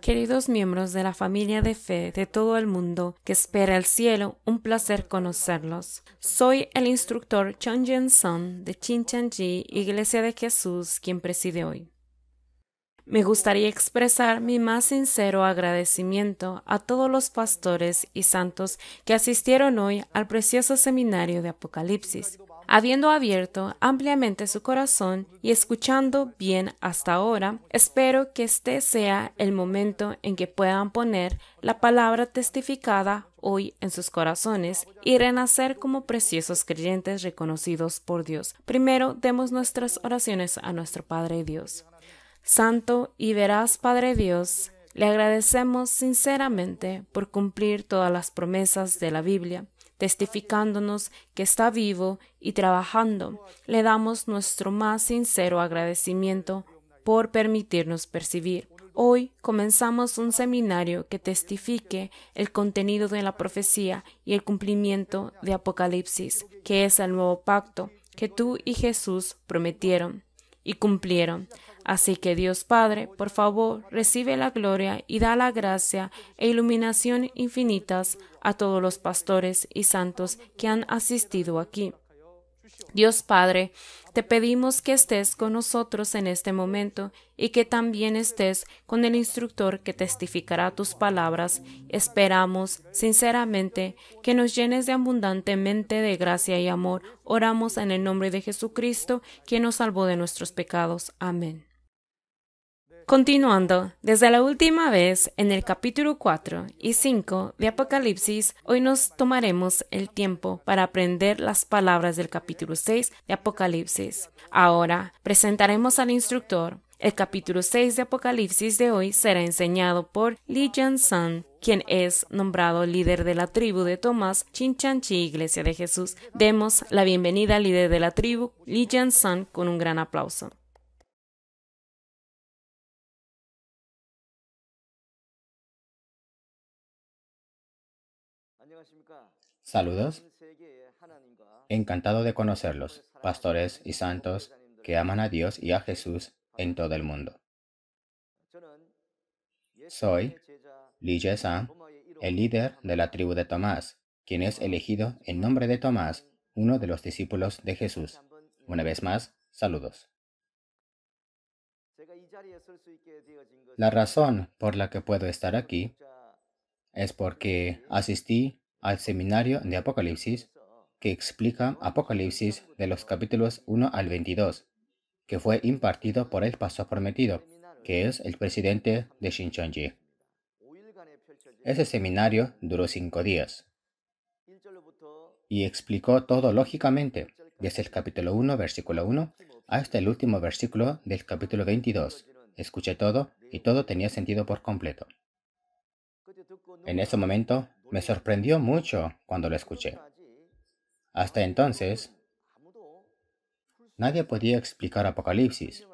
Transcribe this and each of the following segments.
Queridos miembros de la familia de fe de todo el mundo que espera el cielo, un placer conocerlos. Soy el instructor Son de Sun de Chinchanji, Iglesia de Jesús, quien preside hoy. Me gustaría expresar mi más sincero agradecimiento a todos los pastores y santos que asistieron hoy al precioso seminario de Apocalipsis habiendo abierto ampliamente su corazón y escuchando bien hasta ahora, espero que este sea el momento en que puedan poner la palabra testificada hoy en sus corazones y renacer como preciosos creyentes reconocidos por Dios. Primero, demos nuestras oraciones a nuestro Padre Dios. Santo y veraz Padre Dios, le agradecemos sinceramente por cumplir todas las promesas de la Biblia testificándonos que está vivo y trabajando. Le damos nuestro más sincero agradecimiento por permitirnos percibir. Hoy comenzamos un seminario que testifique el contenido de la profecía y el cumplimiento de Apocalipsis, que es el nuevo pacto que tú y Jesús prometieron y cumplieron. Así que Dios Padre, por favor, recibe la gloria y da la gracia e iluminación infinitas a todos los pastores y santos que han asistido aquí. Dios Padre, te pedimos que estés con nosotros en este momento y que también estés con el instructor que testificará tus palabras. Esperamos, sinceramente, que nos llenes de abundantemente de gracia y amor. Oramos en el nombre de Jesucristo, quien nos salvó de nuestros pecados. Amén. Continuando, desde la última vez en el capítulo 4 y 5 de Apocalipsis, hoy nos tomaremos el tiempo para aprender las palabras del capítulo 6 de Apocalipsis. Ahora presentaremos al instructor. El capítulo 6 de Apocalipsis de hoy será enseñado por Lee Sun, quien es nombrado líder de la tribu de Tomás Chinchanchi Iglesia de Jesús. Demos la bienvenida al líder de la tribu, Lee Sun, con un gran aplauso. Saludos. Encantado de conocerlos, pastores y santos que aman a Dios y a Jesús en todo el mundo. Soy Li el líder de la tribu de Tomás, quien es elegido en nombre de Tomás, uno de los discípulos de Jesús. Una vez más, saludos. La razón por la que puedo estar aquí es porque asistí al seminario de Apocalipsis que explica Apocalipsis de los capítulos 1 al 22, que fue impartido por el pastor prometido, que es el presidente de Shincheonji. Ese seminario duró cinco días y explicó todo lógicamente, desde el capítulo 1, versículo 1, hasta el último versículo del capítulo 22. Escuché todo y todo tenía sentido por completo. En ese momento me sorprendió mucho cuando lo escuché. Hasta entonces, nadie podía explicar Apocalipsis,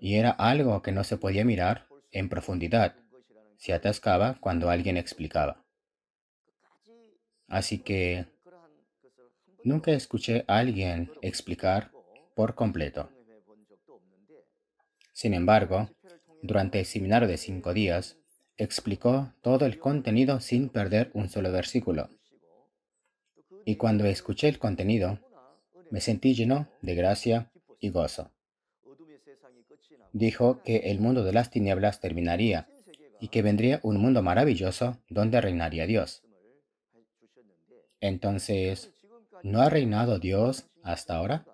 y era algo que no se podía mirar en profundidad, se atascaba cuando alguien explicaba. Así que nunca escuché a alguien explicar por completo. Sin embargo, durante el seminario de cinco días, explicó todo el contenido sin perder un solo versículo. Y cuando escuché el contenido, me sentí lleno de gracia y gozo. Dijo que el mundo de las tinieblas terminaría y que vendría un mundo maravilloso donde reinaría Dios. Entonces, ¿no ha reinado Dios hasta ahora?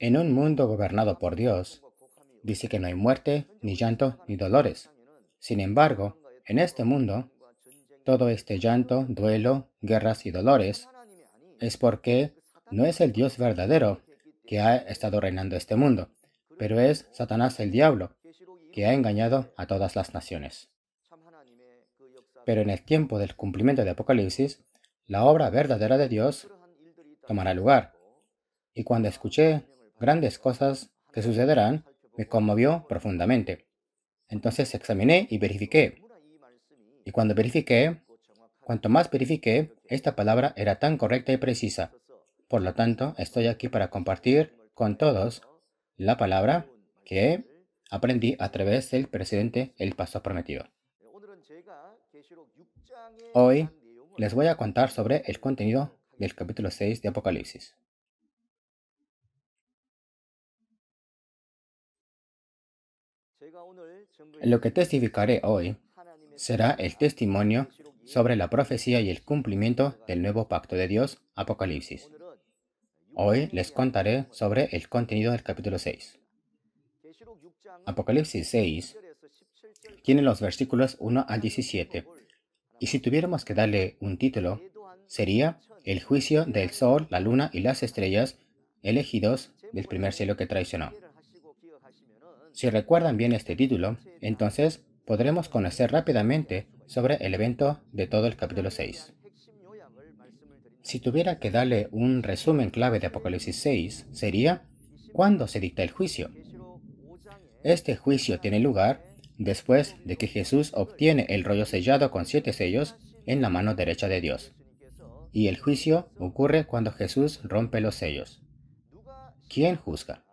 En un mundo gobernado por Dios, dice que no hay muerte, ni llanto, ni dolores. Sin embargo, en este mundo, todo este llanto, duelo, guerras y dolores es porque no es el Dios verdadero que ha estado reinando este mundo, pero es Satanás el diablo, que ha engañado a todas las naciones. Pero en el tiempo del cumplimiento de Apocalipsis, la obra verdadera de Dios tomará lugar. Y cuando escuché grandes cosas que sucederán, me conmovió profundamente. Entonces examiné y verifiqué. Y cuando verifiqué, cuanto más verifiqué, esta palabra era tan correcta y precisa. Por lo tanto, estoy aquí para compartir con todos la palabra que aprendí a través del presidente El Paso Prometido. Hoy les voy a contar sobre el contenido del capítulo 6 de Apocalipsis. Lo que testificaré hoy será el testimonio sobre la profecía y el cumplimiento del nuevo pacto de Dios, Apocalipsis. Hoy les contaré sobre el contenido del capítulo 6. Apocalipsis 6 tiene los versículos 1 al 17, y si tuviéramos que darle un título, sería El juicio del sol, la luna y las estrellas elegidos del primer cielo que traicionó. Si recuerdan bien este título, entonces podremos conocer rápidamente sobre el evento de todo el capítulo 6. Si tuviera que darle un resumen clave de Apocalipsis 6, sería cuándo se dicta el juicio. Este juicio tiene lugar después de que Jesús obtiene el rollo sellado con siete sellos en la mano derecha de Dios. Y el juicio ocurre cuando Jesús rompe los sellos. ¿Quién juzga?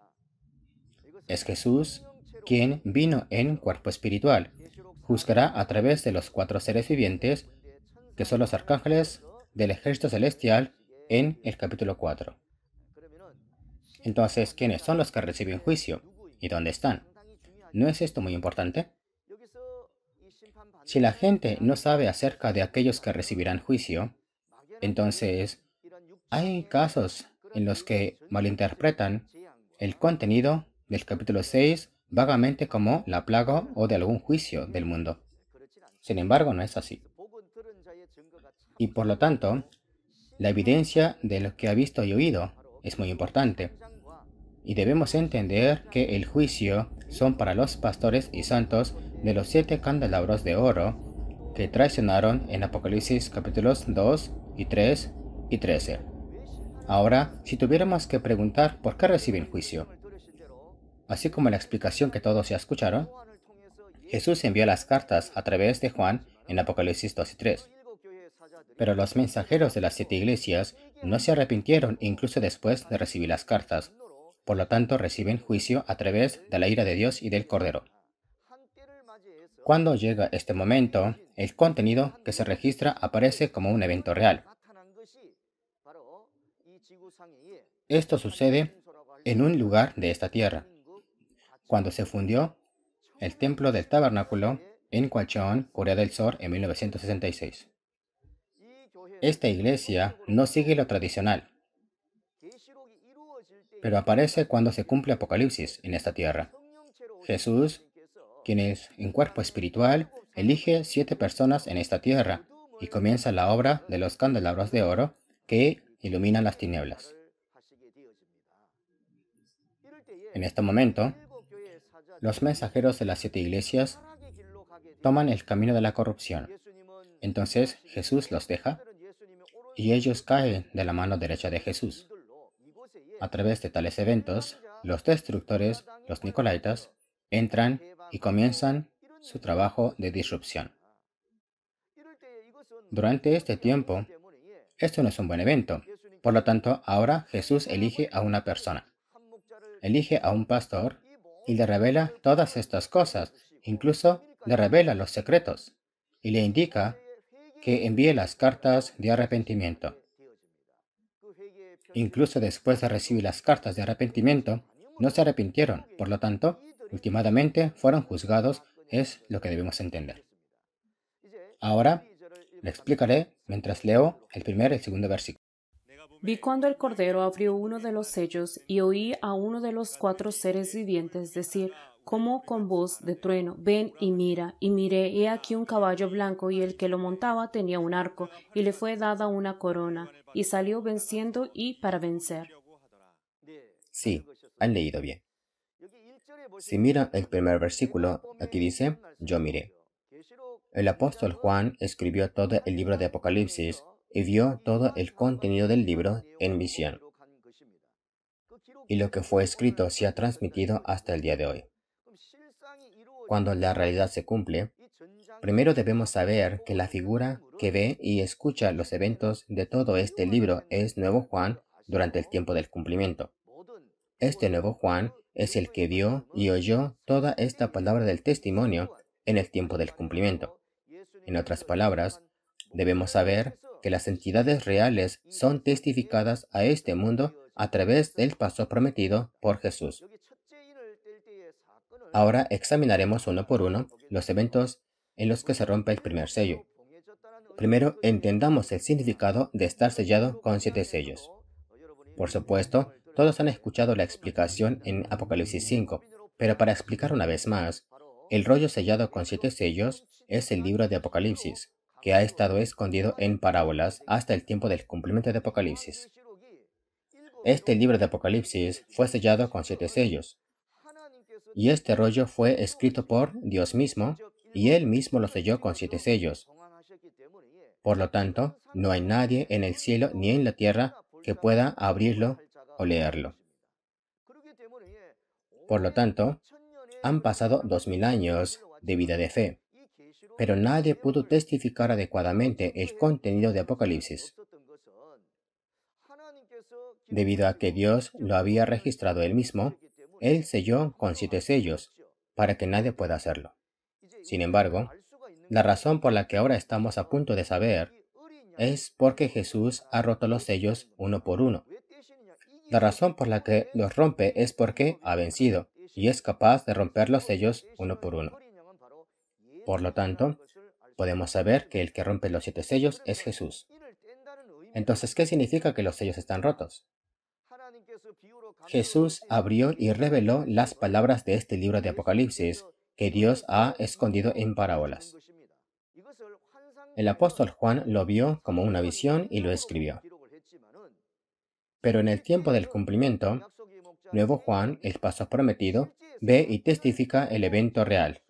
¿Es Jesús quien vino en cuerpo espiritual. Juzgará a través de los cuatro seres vivientes, que son los arcángeles del ejército celestial en el capítulo 4. Entonces, ¿quiénes son los que reciben juicio? ¿Y dónde están? ¿No es esto muy importante? Si la gente no sabe acerca de aquellos que recibirán juicio, entonces hay casos en los que malinterpretan el contenido del capítulo 6 vagamente como la plaga o de algún juicio del mundo. Sin embargo, no es así. Y por lo tanto, la evidencia de lo que ha visto y oído es muy importante. Y debemos entender que el juicio son para los pastores y santos de los siete candelabros de oro que traicionaron en Apocalipsis capítulos 2 y 3 y 13. Ahora, si tuviéramos que preguntar por qué reciben juicio, Así como la explicación que todos ya escucharon, Jesús envió las cartas a través de Juan en Apocalipsis 2 y 3. Pero los mensajeros de las siete iglesias no se arrepintieron incluso después de recibir las cartas. Por lo tanto, reciben juicio a través de la ira de Dios y del Cordero. Cuando llega este momento, el contenido que se registra aparece como un evento real. Esto sucede en un lugar de esta tierra cuando se fundió el Templo del Tabernáculo en Coachón, Corea del Sur, en 1966. Esta iglesia no sigue lo tradicional, pero aparece cuando se cumple Apocalipsis en esta tierra. Jesús, quien es en cuerpo espiritual, elige siete personas en esta tierra y comienza la obra de los candelabros de oro que iluminan las tinieblas. En este momento, los mensajeros de las siete iglesias toman el camino de la corrupción. Entonces Jesús los deja y ellos caen de la mano derecha de Jesús. A través de tales eventos, los destructores, los nicolaitas, entran y comienzan su trabajo de disrupción. Durante este tiempo, esto no es un buen evento. Por lo tanto, ahora Jesús elige a una persona. Elige a un pastor y le revela todas estas cosas, incluso le revela los secretos y le indica que envíe las cartas de arrepentimiento. Incluso después de recibir las cartas de arrepentimiento, no se arrepintieron, por lo tanto, últimamente fueron juzgados, es lo que debemos entender. Ahora le explicaré mientras leo el primer y el segundo versículo. Vi cuando el Cordero abrió uno de los sellos y oí a uno de los cuatro seres vivientes decir, como con voz de trueno, ven y mira, y miré, he aquí un caballo blanco, y el que lo montaba tenía un arco, y le fue dada una corona, y salió venciendo y para vencer. Sí, han leído bien. Si mira el primer versículo, aquí dice, yo miré. El apóstol Juan escribió todo el libro de Apocalipsis y vio todo el contenido del libro en visión. Y lo que fue escrito se ha transmitido hasta el día de hoy. Cuando la realidad se cumple, primero debemos saber que la figura que ve y escucha los eventos de todo este libro es nuevo Juan durante el tiempo del cumplimiento. Este nuevo Juan es el que vio y oyó toda esta palabra del testimonio en el tiempo del cumplimiento. En otras palabras, debemos saber que las entidades reales son testificadas a este mundo a través del paso prometido por Jesús. Ahora examinaremos uno por uno los eventos en los que se rompe el primer sello. Primero, entendamos el significado de estar sellado con siete sellos. Por supuesto, todos han escuchado la explicación en Apocalipsis 5, pero para explicar una vez más, el rollo sellado con siete sellos es el libro de Apocalipsis que ha estado escondido en parábolas hasta el tiempo del cumplimiento de Apocalipsis. Este libro de Apocalipsis fue sellado con siete sellos, y este rollo fue escrito por Dios mismo, y él mismo lo selló con siete sellos. Por lo tanto, no hay nadie en el cielo ni en la tierra que pueda abrirlo o leerlo. Por lo tanto, han pasado dos mil años de vida de fe pero nadie pudo testificar adecuadamente el contenido de Apocalipsis, debido a que Dios lo había registrado él mismo, él selló con siete sellos para que nadie pueda hacerlo. Sin embargo, la razón por la que ahora estamos a punto de saber es porque Jesús ha roto los sellos uno por uno. La razón por la que los rompe es porque ha vencido y es capaz de romper los sellos uno por uno. Por lo tanto, podemos saber que el que rompe los siete sellos es Jesús. Entonces, ¿qué significa que los sellos están rotos? Jesús abrió y reveló las palabras de este libro de Apocalipsis que Dios ha escondido en parábolas. El apóstol Juan lo vio como una visión y lo escribió. Pero en el tiempo del cumplimiento, nuevo Juan, el paso prometido, ve y testifica el evento real,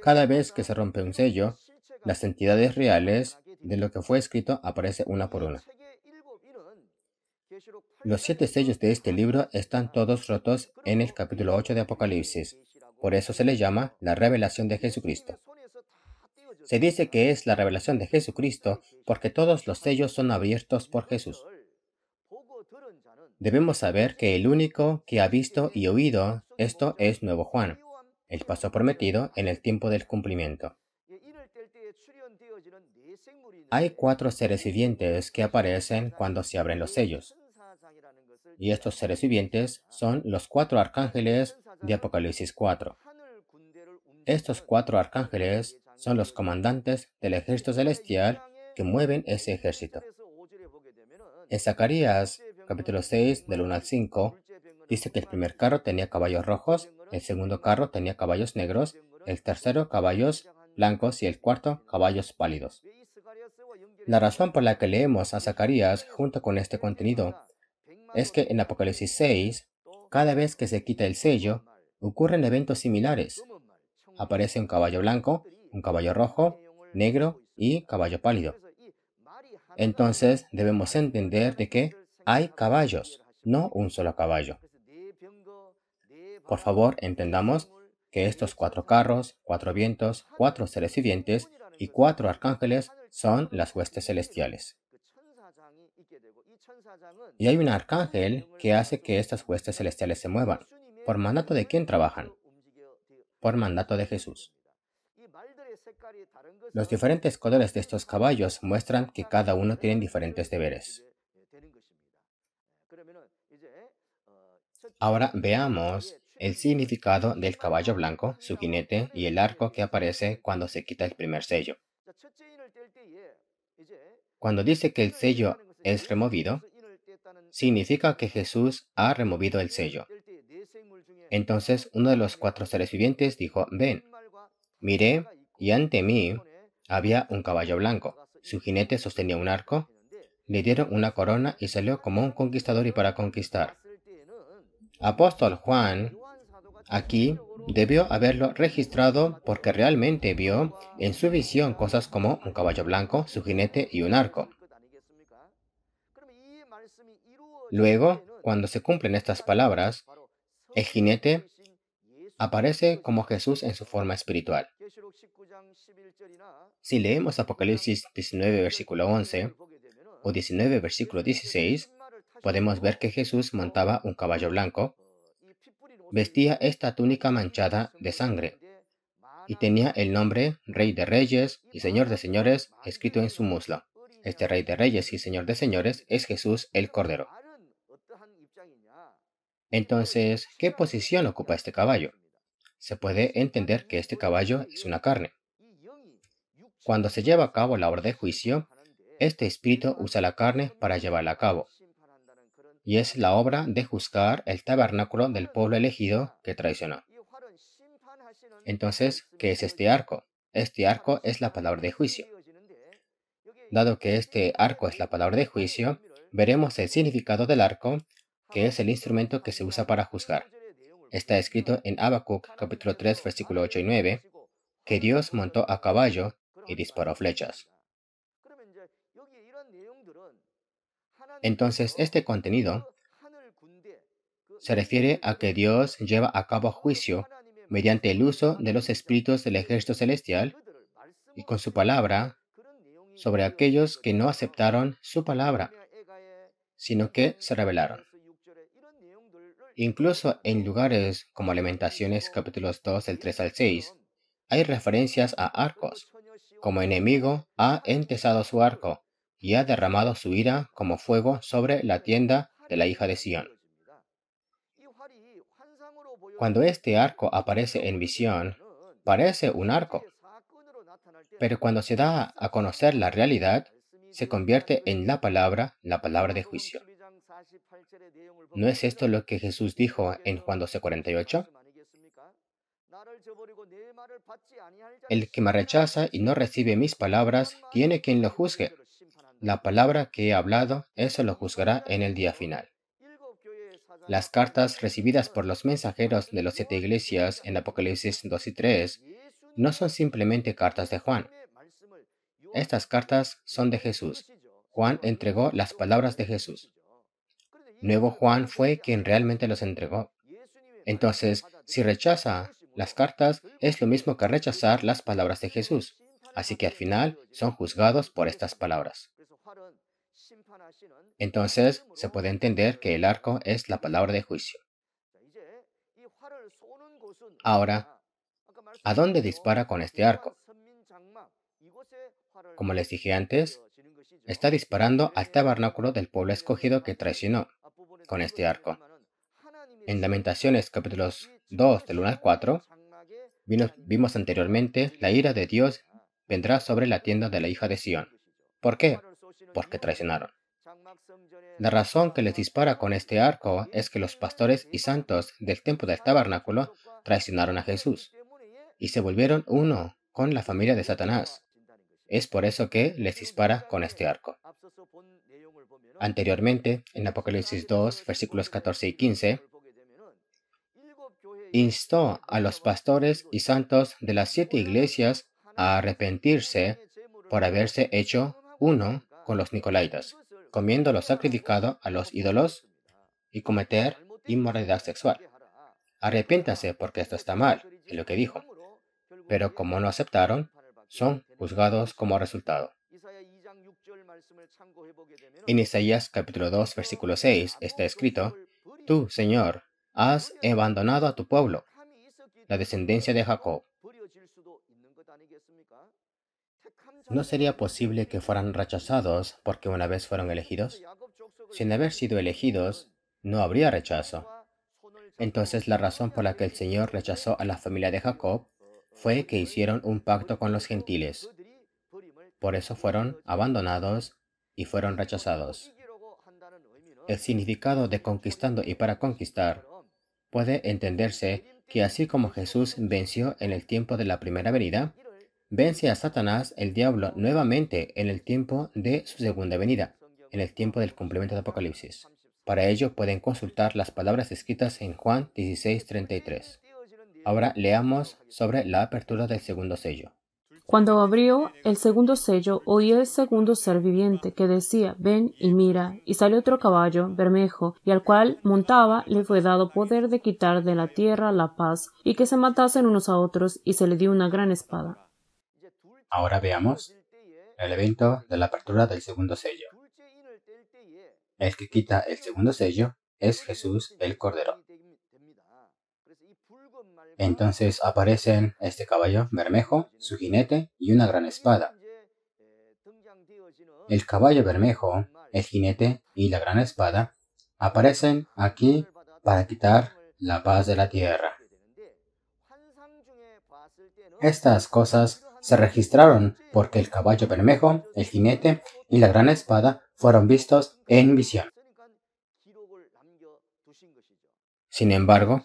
cada vez que se rompe un sello, las entidades reales de lo que fue escrito aparece una por una. Los siete sellos de este libro están todos rotos en el capítulo 8 de Apocalipsis, por eso se le llama la revelación de Jesucristo. Se dice que es la revelación de Jesucristo porque todos los sellos son abiertos por Jesús. Debemos saber que el único que ha visto y oído esto es Nuevo Juan, el paso prometido en el tiempo del cumplimiento. Hay cuatro seres vivientes que aparecen cuando se abren los sellos. Y estos seres vivientes son los cuatro arcángeles de Apocalipsis 4. Estos cuatro arcángeles son los comandantes del ejército celestial que mueven ese ejército. En Zacarías capítulo 6 del 1 al 5 Dice que el primer carro tenía caballos rojos, el segundo carro tenía caballos negros, el tercero caballos blancos y el cuarto caballos pálidos. La razón por la que leemos a Zacarías junto con este contenido es que en Apocalipsis 6, cada vez que se quita el sello, ocurren eventos similares. Aparece un caballo blanco, un caballo rojo, negro y caballo pálido. Entonces debemos entender de que hay caballos, no un solo caballo. Por favor, entendamos que estos cuatro carros, cuatro vientos, cuatro seres vivientes y cuatro arcángeles son las huestes celestiales. Y hay un arcángel que hace que estas huestes celestiales se muevan. ¿Por mandato de quién trabajan? Por mandato de Jesús. Los diferentes colores de estos caballos muestran que cada uno tiene diferentes deberes. Ahora veamos el significado del caballo blanco, su jinete y el arco que aparece cuando se quita el primer sello. Cuando dice que el sello es removido, significa que Jesús ha removido el sello. Entonces uno de los cuatro seres vivientes dijo, ven, miré y ante mí había un caballo blanco. Su jinete sostenía un arco, le dieron una corona y salió como un conquistador y para conquistar. Apóstol Juan Aquí debió haberlo registrado porque realmente vio en su visión cosas como un caballo blanco, su jinete y un arco. Luego, cuando se cumplen estas palabras, el jinete aparece como Jesús en su forma espiritual. Si leemos Apocalipsis 19 versículo 11 o 19 versículo 16, podemos ver que Jesús montaba un caballo blanco Vestía esta túnica manchada de sangre y tenía el nombre Rey de Reyes y Señor de Señores escrito en su musla. Este Rey de Reyes y Señor de Señores es Jesús el Cordero. Entonces, ¿qué posición ocupa este caballo? Se puede entender que este caballo es una carne. Cuando se lleva a cabo la obra de juicio, este espíritu usa la carne para llevarla a cabo y es la obra de juzgar el tabernáculo del pueblo elegido que traicionó. Entonces, ¿qué es este arco? Este arco es la palabra de juicio. Dado que este arco es la palabra de juicio, veremos el significado del arco, que es el instrumento que se usa para juzgar. Está escrito en Habacuc capítulo 3 versículo 8 y 9, que Dios montó a caballo y disparó flechas. Entonces, este contenido se refiere a que Dios lleva a cabo juicio mediante el uso de los espíritus del ejército celestial y con su palabra sobre aquellos que no aceptaron su palabra, sino que se rebelaron. Incluso en lugares como Alimentaciones capítulos 2 del 3 al 6, hay referencias a arcos. Como enemigo ha entesado su arco y ha derramado su ira como fuego sobre la tienda de la hija de Sión. Cuando este arco aparece en visión, parece un arco, pero cuando se da a conocer la realidad, se convierte en la palabra, la palabra de juicio. ¿No es esto lo que Jesús dijo en Juan 12:48? El que me rechaza y no recibe mis palabras, tiene quien lo juzgue la palabra que he hablado, eso lo juzgará en el día final. Las cartas recibidas por los mensajeros de las siete iglesias en Apocalipsis 2 y 3 no son simplemente cartas de Juan. Estas cartas son de Jesús. Juan entregó las palabras de Jesús. Nuevo Juan fue quien realmente los entregó. Entonces, si rechaza las cartas, es lo mismo que rechazar las palabras de Jesús. Así que al final son juzgados por estas palabras. Entonces se puede entender que el arco es la palabra de juicio. Ahora, ¿a dónde dispara con este arco? Como les dije antes, está disparando al tabernáculo del pueblo escogido que traicionó con este arco. En Lamentaciones capítulos 2 del 1 al 4, vimos anteriormente la ira de Dios vendrá sobre la tienda de la hija de Sión. ¿Por qué? porque traicionaron. La razón que les dispara con este arco es que los pastores y santos del templo del tabernáculo traicionaron a Jesús y se volvieron uno con la familia de Satanás. Es por eso que les dispara con este arco. Anteriormente, en Apocalipsis 2, versículos 14 y 15, instó a los pastores y santos de las siete iglesias a arrepentirse por haberse hecho uno con los nicolaitas, comiendo lo sacrificado a los ídolos y cometer inmoralidad sexual. Arrepiéntase porque esto está mal, es lo que dijo. Pero como no aceptaron, son juzgados como resultado. En Isaías capítulo 2, versículo 6 está escrito, Tú, Señor, has abandonado a tu pueblo, la descendencia de Jacob, no sería posible que fueran rechazados porque una vez fueron elegidos. Sin haber sido elegidos, no habría rechazo. Entonces la razón por la que el Señor rechazó a la familia de Jacob fue que hicieron un pacto con los gentiles. Por eso fueron abandonados y fueron rechazados. El significado de conquistando y para conquistar puede entenderse que así como Jesús venció en el tiempo de la primera venida, vence a Satanás, el diablo, nuevamente en el tiempo de su segunda venida, en el tiempo del cumplimiento de Apocalipsis. Para ello pueden consultar las palabras escritas en Juan 16:33. Ahora leamos sobre la apertura del segundo sello. Cuando abrió el segundo sello, oí el segundo ser viviente que decía, ven y mira, y salió otro caballo, bermejo, y al cual montaba le fue dado poder de quitar de la tierra la paz, y que se matasen unos a otros, y se le dio una gran espada. Ahora veamos el evento de la apertura del segundo sello. El que quita el segundo sello es Jesús el Cordero. Entonces aparecen este caballo bermejo, su jinete y una gran espada. El caballo bermejo, el jinete y la gran espada aparecen aquí para quitar la paz de la tierra. Estas cosas se registraron porque el caballo bermejo, el jinete y la gran espada fueron vistos en visión. Sin embargo,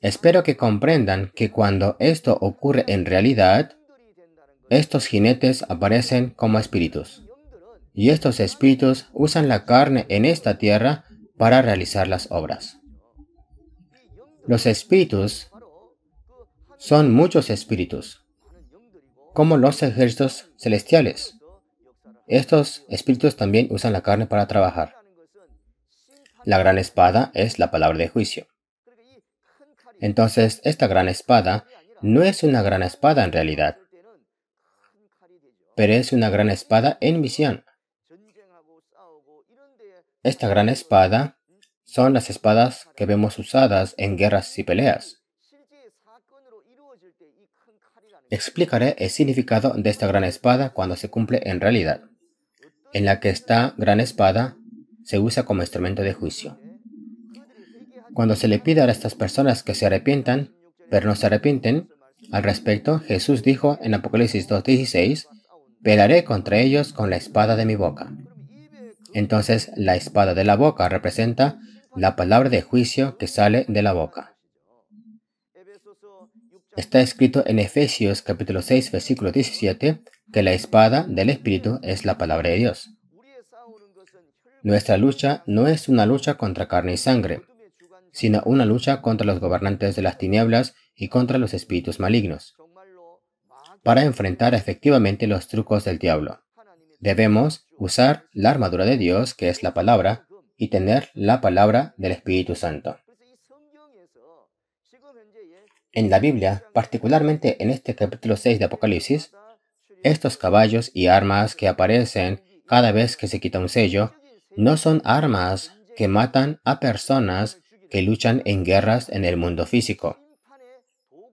espero que comprendan que cuando esto ocurre en realidad, estos jinetes aparecen como espíritus. Y estos espíritus usan la carne en esta tierra para realizar las obras. Los espíritus son muchos espíritus, como los ejércitos celestiales. Estos espíritus también usan la carne para trabajar. La gran espada es la palabra de juicio. Entonces, esta gran espada no es una gran espada en realidad, pero es una gran espada en misión. Esta gran espada son las espadas que vemos usadas en guerras y peleas. Explicaré el significado de esta gran espada cuando se cumple en realidad, en la que esta gran espada se usa como instrumento de juicio. Cuando se le pide a estas personas que se arrepientan, pero no se arrepienten, al respecto Jesús dijo en Apocalipsis 2.16, pelaré contra ellos con la espada de mi boca. Entonces la espada de la boca representa la palabra de juicio que sale de la boca. Está escrito en Efesios capítulo 6 versículo 17 que la espada del Espíritu es la palabra de Dios. Nuestra lucha no es una lucha contra carne y sangre, sino una lucha contra los gobernantes de las tinieblas y contra los espíritus malignos. Para enfrentar efectivamente los trucos del diablo, debemos usar la armadura de Dios, que es la palabra, y tener la palabra del Espíritu Santo. En la Biblia, particularmente en este capítulo 6 de Apocalipsis, estos caballos y armas que aparecen cada vez que se quita un sello no son armas que matan a personas que luchan en guerras en el mundo físico,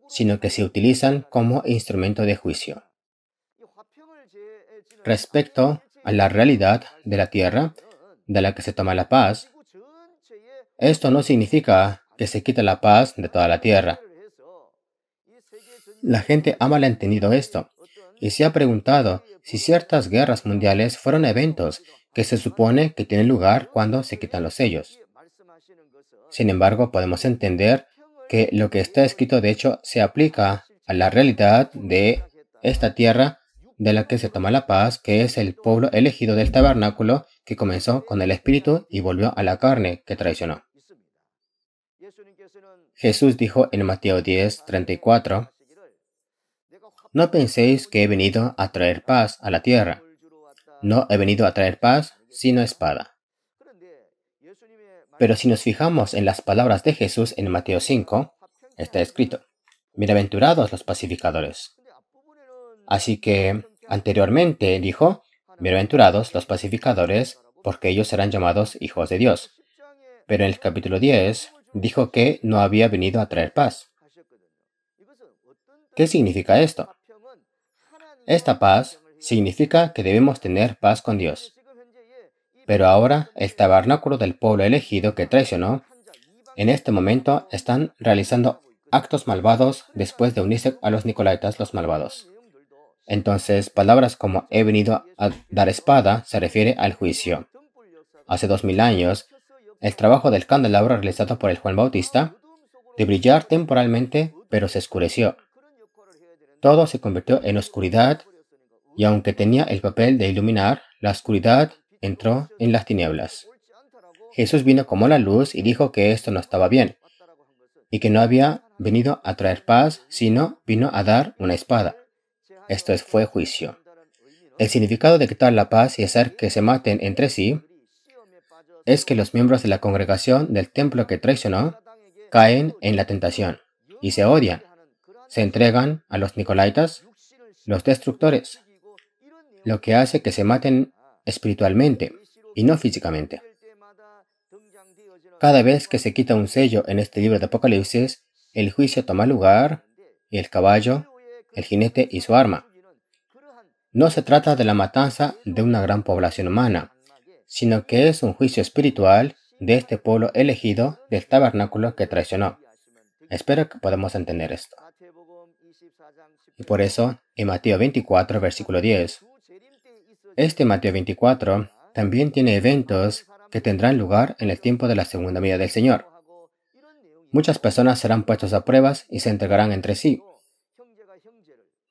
sino que se utilizan como instrumento de juicio. Respecto a la realidad de la tierra de la que se toma la paz, esto no significa que se quita la paz de toda la tierra. La gente ha malentendido esto y se ha preguntado si ciertas guerras mundiales fueron eventos que se supone que tienen lugar cuando se quitan los sellos. Sin embargo, podemos entender que lo que está escrito de hecho se aplica a la realidad de esta tierra de la que se toma la paz, que es el pueblo elegido del tabernáculo que comenzó con el espíritu y volvió a la carne que traicionó. Jesús dijo en Mateo 10, 34, no penséis que he venido a traer paz a la tierra. No he venido a traer paz, sino espada. Pero si nos fijamos en las palabras de Jesús en Mateo 5, está escrito, Bienaventurados los pacificadores. Así que anteriormente dijo, Bienaventurados los pacificadores, porque ellos serán llamados hijos de Dios. Pero en el capítulo 10 dijo que no había venido a traer paz. ¿Qué significa esto? Esta paz significa que debemos tener paz con Dios. Pero ahora el tabernáculo del pueblo elegido que traicionó, en este momento están realizando actos malvados después de unirse a los Nicolaitas los malvados. Entonces, palabras como he venido a dar espada se refiere al juicio. Hace dos mil años, el trabajo del candelabro realizado por el Juan Bautista de brillar temporalmente, pero se oscureció todo se convirtió en oscuridad y aunque tenía el papel de iluminar, la oscuridad entró en las tinieblas. Jesús vino como la luz y dijo que esto no estaba bien y que no había venido a traer paz, sino vino a dar una espada. Esto fue juicio. El significado de quitar la paz y hacer que se maten entre sí es que los miembros de la congregación del templo que traicionó caen en la tentación y se odian se entregan a los Nicolaitas, los destructores, lo que hace que se maten espiritualmente y no físicamente. Cada vez que se quita un sello en este libro de Apocalipsis, el juicio toma lugar y el caballo, el jinete y su arma. No se trata de la matanza de una gran población humana, sino que es un juicio espiritual de este pueblo elegido del tabernáculo que traicionó. Espero que podamos entender esto. Y por eso, en Mateo 24, versículo 10, este Mateo 24 también tiene eventos que tendrán lugar en el tiempo de la segunda vida del Señor. Muchas personas serán puestas a pruebas y se entregarán entre sí.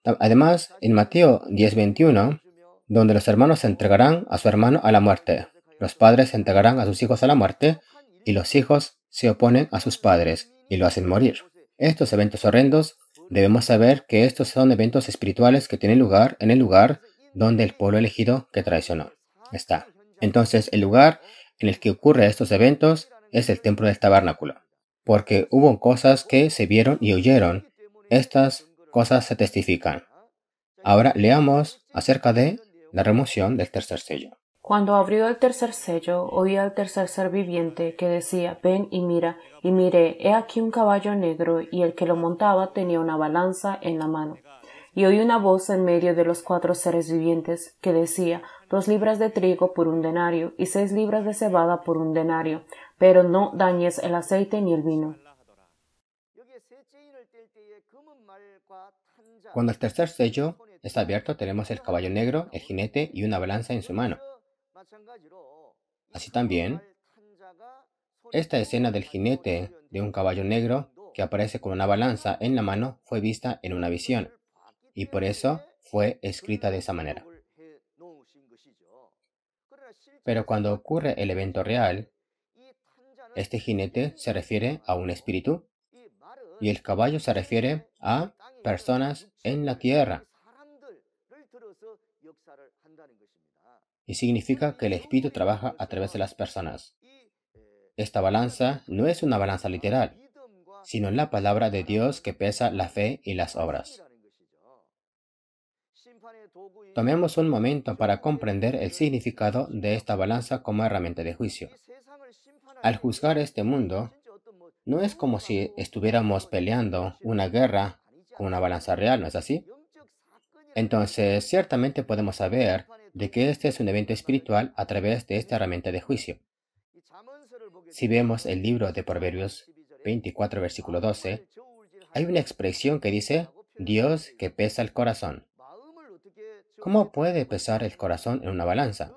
Además, en Mateo 10, 21, donde los hermanos se entregarán a su hermano a la muerte, los padres se entregarán a sus hijos a la muerte y los hijos se oponen a sus padres y lo hacen morir. Estos eventos horrendos debemos saber que estos son eventos espirituales que tienen lugar en el lugar donde el pueblo elegido que traicionó está. Entonces, el lugar en el que ocurren estos eventos es el templo del tabernáculo, porque hubo cosas que se vieron y oyeron. Estas cosas se testifican. Ahora leamos acerca de la remoción del tercer sello. Cuando abrió el tercer sello, oí al tercer ser viviente que decía Ven y mira, y miré, he aquí un caballo negro, y el que lo montaba tenía una balanza en la mano. Y oí una voz en medio de los cuatro seres vivientes que decía dos libras de trigo por un denario y seis libras de cebada por un denario, pero no dañes el aceite ni el vino. Cuando el tercer sello está abierto tenemos el caballo negro, el jinete y una balanza en su mano. Así también, esta escena del jinete de un caballo negro que aparece con una balanza en la mano fue vista en una visión y por eso fue escrita de esa manera. Pero cuando ocurre el evento real, este jinete se refiere a un espíritu y el caballo se refiere a personas en la tierra. y significa que el espíritu trabaja a través de las personas. Esta balanza no es una balanza literal, sino la palabra de Dios que pesa la fe y las obras. Tomemos un momento para comprender el significado de esta balanza como herramienta de juicio. Al juzgar este mundo, no es como si estuviéramos peleando una guerra con una balanza real, ¿no es así? Entonces, ciertamente podemos saber de que este es un evento espiritual a través de esta herramienta de juicio. Si vemos el libro de Proverbios 24, versículo 12, hay una expresión que dice, Dios que pesa el corazón. ¿Cómo puede pesar el corazón en una balanza?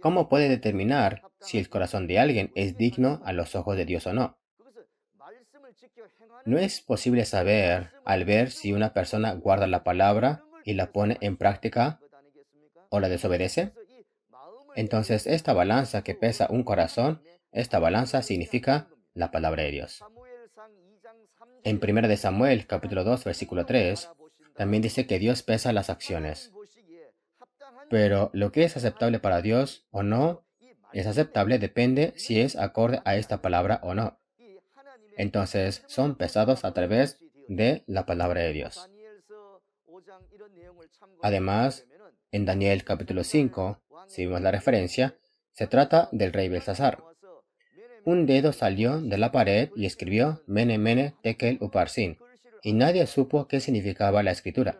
¿Cómo puede determinar si el corazón de alguien es digno a los ojos de Dios o no? No es posible saber al ver si una persona guarda la palabra y la pone en práctica o la desobedece? Entonces, esta balanza que pesa un corazón, esta balanza significa la palabra de Dios. En 1 Samuel, capítulo 2, versículo 3, también dice que Dios pesa las acciones. Pero lo que es aceptable para Dios o no es aceptable depende si es acorde a esta palabra o no. Entonces, son pesados a través de la palabra de Dios. Además, en Daniel capítulo 5, si vemos la referencia, se trata del rey Belsasar. Un dedo salió de la pared y escribió Mene Mene Tekel Uparsin, y nadie supo qué significaba la escritura.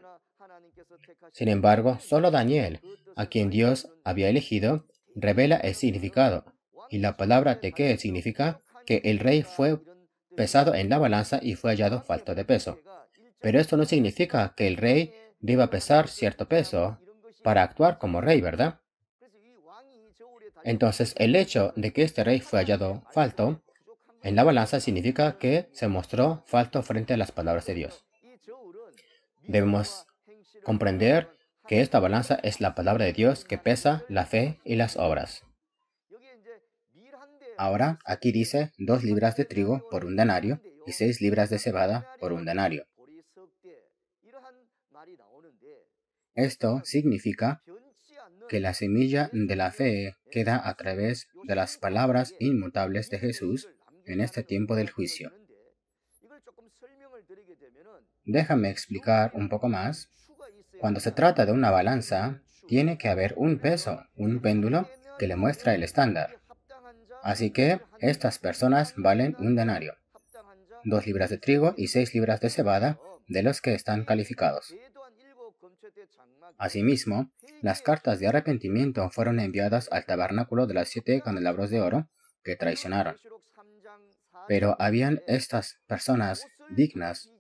Sin embargo, solo Daniel, a quien Dios había elegido, revela el significado, y la palabra Tekel significa que el rey fue pesado en la balanza y fue hallado falto de peso. Pero esto no significa que el rey deba pesar cierto peso, para actuar como rey, ¿verdad? Entonces, el hecho de que este rey fue hallado falto en la balanza significa que se mostró falto frente a las palabras de Dios. Debemos comprender que esta balanza es la palabra de Dios que pesa la fe y las obras. Ahora, aquí dice dos libras de trigo por un denario y seis libras de cebada por un denario. Esto significa que la semilla de la fe queda a través de las palabras inmutables de Jesús en este tiempo del juicio. Déjame explicar un poco más. Cuando se trata de una balanza, tiene que haber un peso, un péndulo, que le muestra el estándar. Así que estas personas valen un denario, dos libras de trigo y seis libras de cebada de los que están calificados. Asimismo, las cartas de arrepentimiento fueron enviadas al tabernáculo de las siete candelabros de oro que traicionaron. Pero habían estas personas dignas,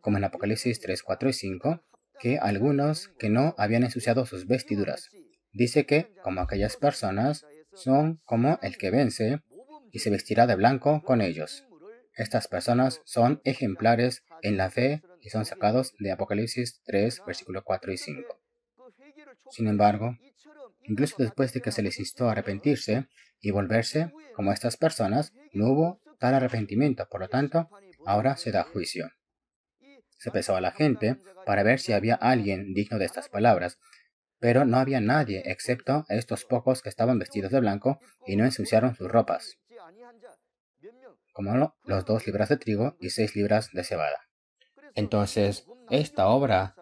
como en Apocalipsis 3, 4 y 5, que algunos que no habían ensuciado sus vestiduras. Dice que, como aquellas personas, son como el que vence y se vestirá de blanco con ellos. Estas personas son ejemplares en la fe y son sacados de Apocalipsis 3, versículos 4 y 5. Sin embargo, incluso después de que se les instó a arrepentirse y volverse como estas personas, no hubo tal arrepentimiento, por lo tanto, ahora se da juicio. Se pesó a la gente para ver si había alguien digno de estas palabras, pero no había nadie excepto estos pocos que estaban vestidos de blanco y no ensuciaron sus ropas, como los dos libras de trigo y seis libras de cebada. Entonces, esta obra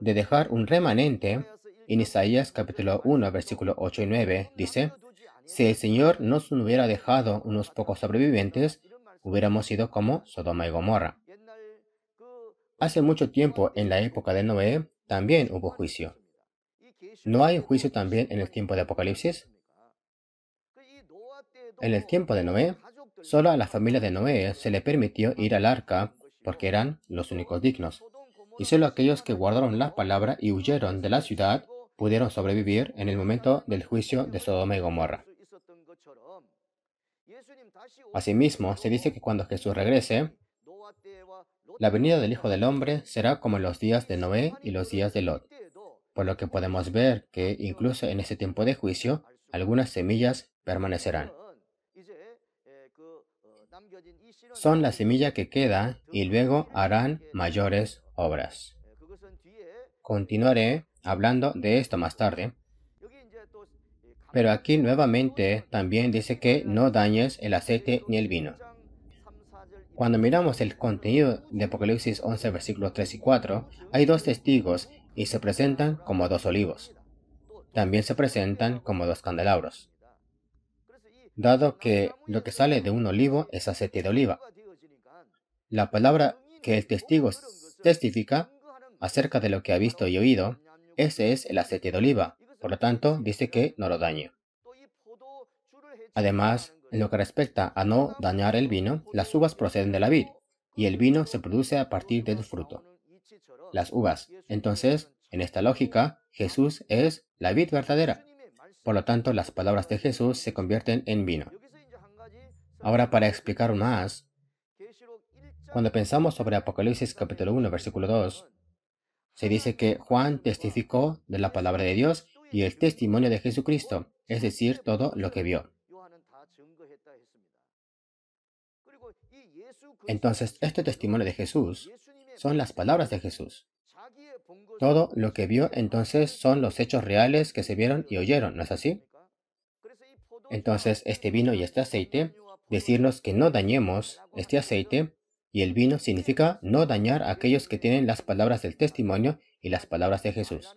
de dejar un remanente, en Isaías capítulo 1, versículo 8 y 9, dice, si el Señor nos hubiera dejado unos pocos sobrevivientes, hubiéramos sido como Sodoma y Gomorra. Hace mucho tiempo, en la época de Noé, también hubo juicio. ¿No hay juicio también en el tiempo de Apocalipsis? En el tiempo de Noé, solo a la familia de Noé se le permitió ir al arca porque eran los únicos dignos. Y solo aquellos que guardaron la palabra y huyeron de la ciudad pudieron sobrevivir en el momento del juicio de Sodoma y Gomorra. Asimismo, se dice que cuando Jesús regrese, la venida del Hijo del Hombre será como los días de Noé y los días de Lot, por lo que podemos ver que incluso en ese tiempo de juicio, algunas semillas permanecerán son la semilla que queda y luego harán mayores obras. Continuaré hablando de esto más tarde. Pero aquí nuevamente también dice que no dañes el aceite ni el vino. Cuando miramos el contenido de Apocalipsis 11, versículos 3 y 4, hay dos testigos y se presentan como dos olivos. También se presentan como dos candelabros dado que lo que sale de un olivo es aceite de oliva. La palabra que el testigo testifica acerca de lo que ha visto y oído, ese es el aceite de oliva, por lo tanto dice que no lo dañe. Además, en lo que respecta a no dañar el vino, las uvas proceden de la vid, y el vino se produce a partir del fruto. Las uvas. Entonces, en esta lógica, Jesús es la vid verdadera, por lo tanto, las palabras de Jesús se convierten en vino. Ahora, para explicar más, cuando pensamos sobre Apocalipsis capítulo 1, versículo 2, se dice que Juan testificó de la palabra de Dios y el testimonio de Jesucristo, es decir, todo lo que vio. Entonces, este testimonio de Jesús son las palabras de Jesús. Todo lo que vio entonces son los hechos reales que se vieron y oyeron, ¿no es así? Entonces, este vino y este aceite, decirnos que no dañemos este aceite y el vino significa no dañar a aquellos que tienen las palabras del testimonio y las palabras de Jesús.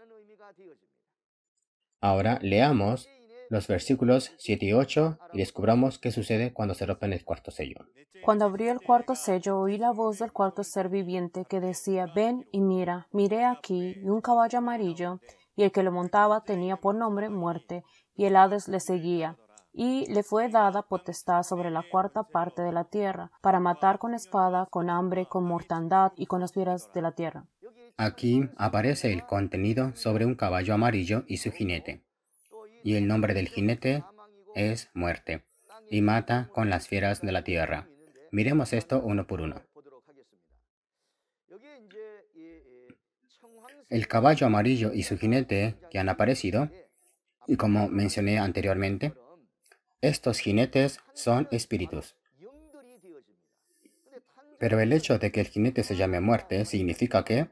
Ahora leamos los versículos 7 y 8 y descubramos qué sucede cuando se rompe el cuarto sello. Cuando abrió el cuarto sello, oí la voz del cuarto ser viviente que decía, ven y mira, miré aquí, y un caballo amarillo, y el que lo montaba tenía por nombre muerte, y el Hades le seguía. Y le fue dada potestad sobre la cuarta parte de la tierra, para matar con espada, con hambre, con mortandad y con las fieras de la tierra. Aquí aparece el contenido sobre un caballo amarillo y su jinete y el nombre del jinete es muerte, y mata con las fieras de la tierra. Miremos esto uno por uno. El caballo amarillo y su jinete que han aparecido, y como mencioné anteriormente, estos jinetes son espíritus. Pero el hecho de que el jinete se llame muerte significa que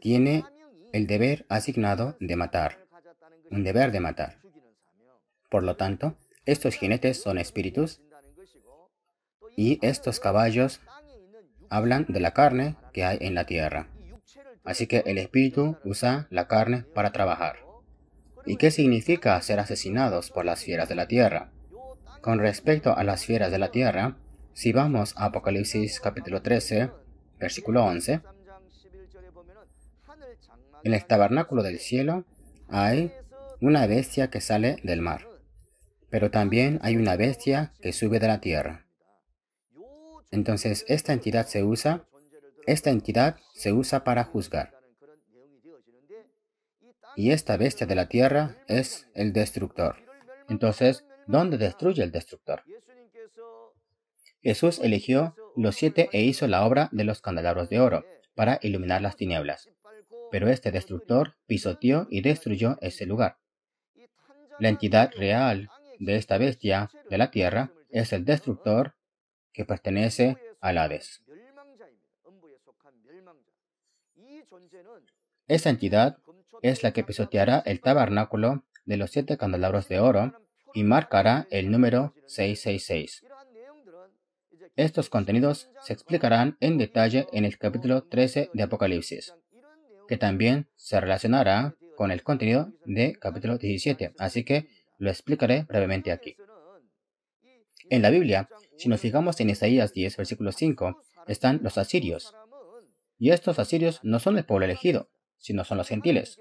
tiene el deber asignado de matar un deber de matar. Por lo tanto, estos jinetes son espíritus y estos caballos hablan de la carne que hay en la tierra. Así que el espíritu usa la carne para trabajar. ¿Y qué significa ser asesinados por las fieras de la tierra? Con respecto a las fieras de la tierra, si vamos a Apocalipsis capítulo 13, versículo 11, en el tabernáculo del cielo hay una bestia que sale del mar, pero también hay una bestia que sube de la tierra. Entonces esta entidad se usa, esta entidad se usa para juzgar. Y esta bestia de la tierra es el destructor. Entonces, ¿dónde destruye el destructor? Jesús eligió los siete e hizo la obra de los candelabros de oro para iluminar las tinieblas. Pero este destructor pisoteó y destruyó ese lugar. La entidad real de esta bestia de la tierra es el destructor que pertenece al Hades. Esa entidad es la que pisoteará el tabernáculo de los siete candelabros de oro y marcará el número 666. Estos contenidos se explicarán en detalle en el capítulo 13 de Apocalipsis, que también se relacionará con el contenido de capítulo 17, así que lo explicaré brevemente aquí. En la Biblia, si nos fijamos en Isaías 10, versículo 5, están los asirios. Y estos asirios no son el pueblo elegido, sino son los gentiles.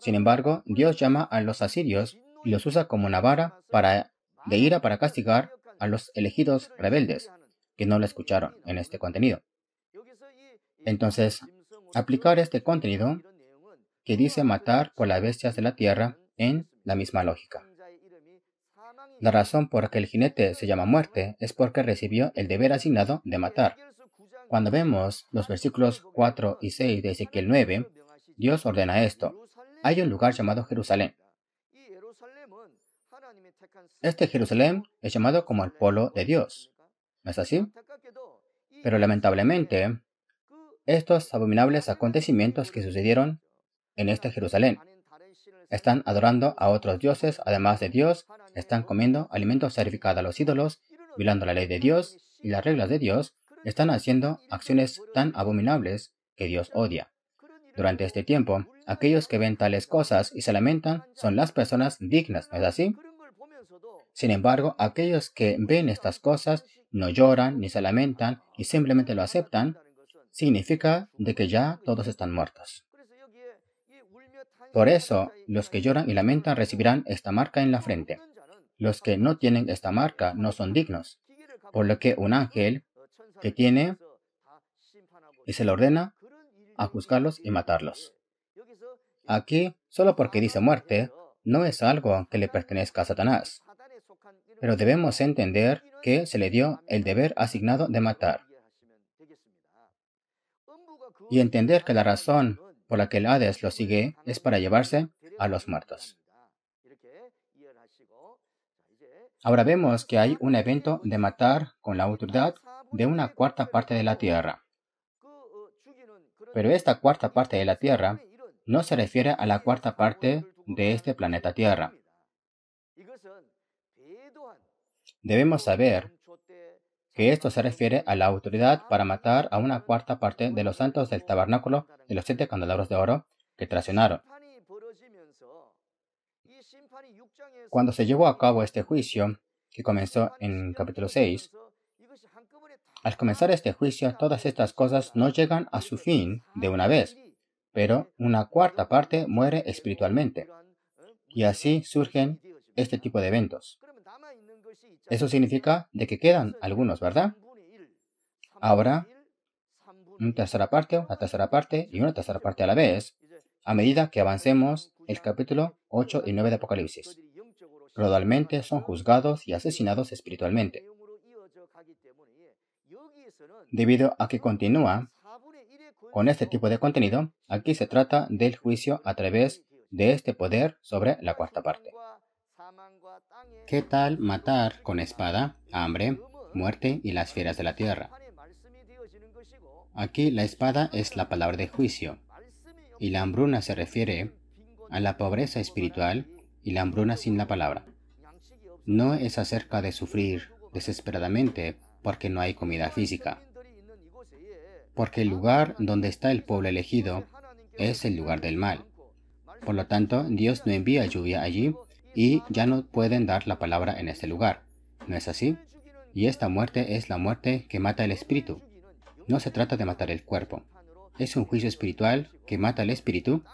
Sin embargo, Dios llama a los asirios y los usa como vara para, de ira para castigar a los elegidos rebeldes, que no lo escucharon en este contenido. Entonces, aplicar este contenido que dice matar con las bestias de la tierra en la misma lógica. La razón por la que el jinete se llama muerte es porque recibió el deber asignado de matar. Cuando vemos los versículos 4 y 6 de Ezequiel 9, Dios ordena esto. Hay un lugar llamado Jerusalén. Este Jerusalén es llamado como el polo de Dios. ¿No es así? Pero lamentablemente, estos abominables acontecimientos que sucedieron en este Jerusalén. Están adorando a otros dioses, además de Dios, están comiendo alimentos sacrificados a los ídolos, violando la ley de Dios y las reglas de Dios, están haciendo acciones tan abominables que Dios odia. Durante este tiempo, aquellos que ven tales cosas y se lamentan son las personas dignas, ¿no es así? Sin embargo, aquellos que ven estas cosas no lloran ni se lamentan y simplemente lo aceptan, significa de que ya todos están muertos. Por eso, los que lloran y lamentan recibirán esta marca en la frente. Los que no tienen esta marca no son dignos. Por lo que un ángel que tiene y se le ordena a juzgarlos y matarlos. Aquí, solo porque dice muerte, no es algo que le pertenezca a Satanás. Pero debemos entender que se le dio el deber asignado de matar. Y entender que la razón por la que el Hades lo sigue es para llevarse a los muertos. Ahora vemos que hay un evento de matar con la autoridad de una cuarta parte de la tierra. Pero esta cuarta parte de la tierra no se refiere a la cuarta parte de este planeta Tierra. Debemos saber que esto se refiere a la autoridad para matar a una cuarta parte de los santos del tabernáculo de los siete candelabros de oro que traicionaron. Cuando se llevó a cabo este juicio, que comenzó en capítulo 6, al comenzar este juicio todas estas cosas no llegan a su fin de una vez, pero una cuarta parte muere espiritualmente. Y así surgen este tipo de eventos. Eso significa de que quedan algunos, ¿verdad? Ahora, una tercera parte, una tercera parte y una tercera parte a la vez, a medida que avancemos el capítulo 8 y 9 de Apocalipsis. Gradualmente son juzgados y asesinados espiritualmente. Debido a que continúa con este tipo de contenido, aquí se trata del juicio a través de este poder sobre la cuarta parte. ¿Qué tal matar con espada, hambre, muerte y las fieras de la tierra? Aquí la espada es la palabra de juicio y la hambruna se refiere a la pobreza espiritual y la hambruna sin la palabra. No es acerca de sufrir desesperadamente porque no hay comida física, porque el lugar donde está el pueblo elegido es el lugar del mal. Por lo tanto, Dios no envía lluvia allí y ya no pueden dar la palabra en este lugar. ¿No es así? Y esta muerte es la muerte que mata el espíritu. No se trata de matar el cuerpo. Es un juicio espiritual que mata el espíritu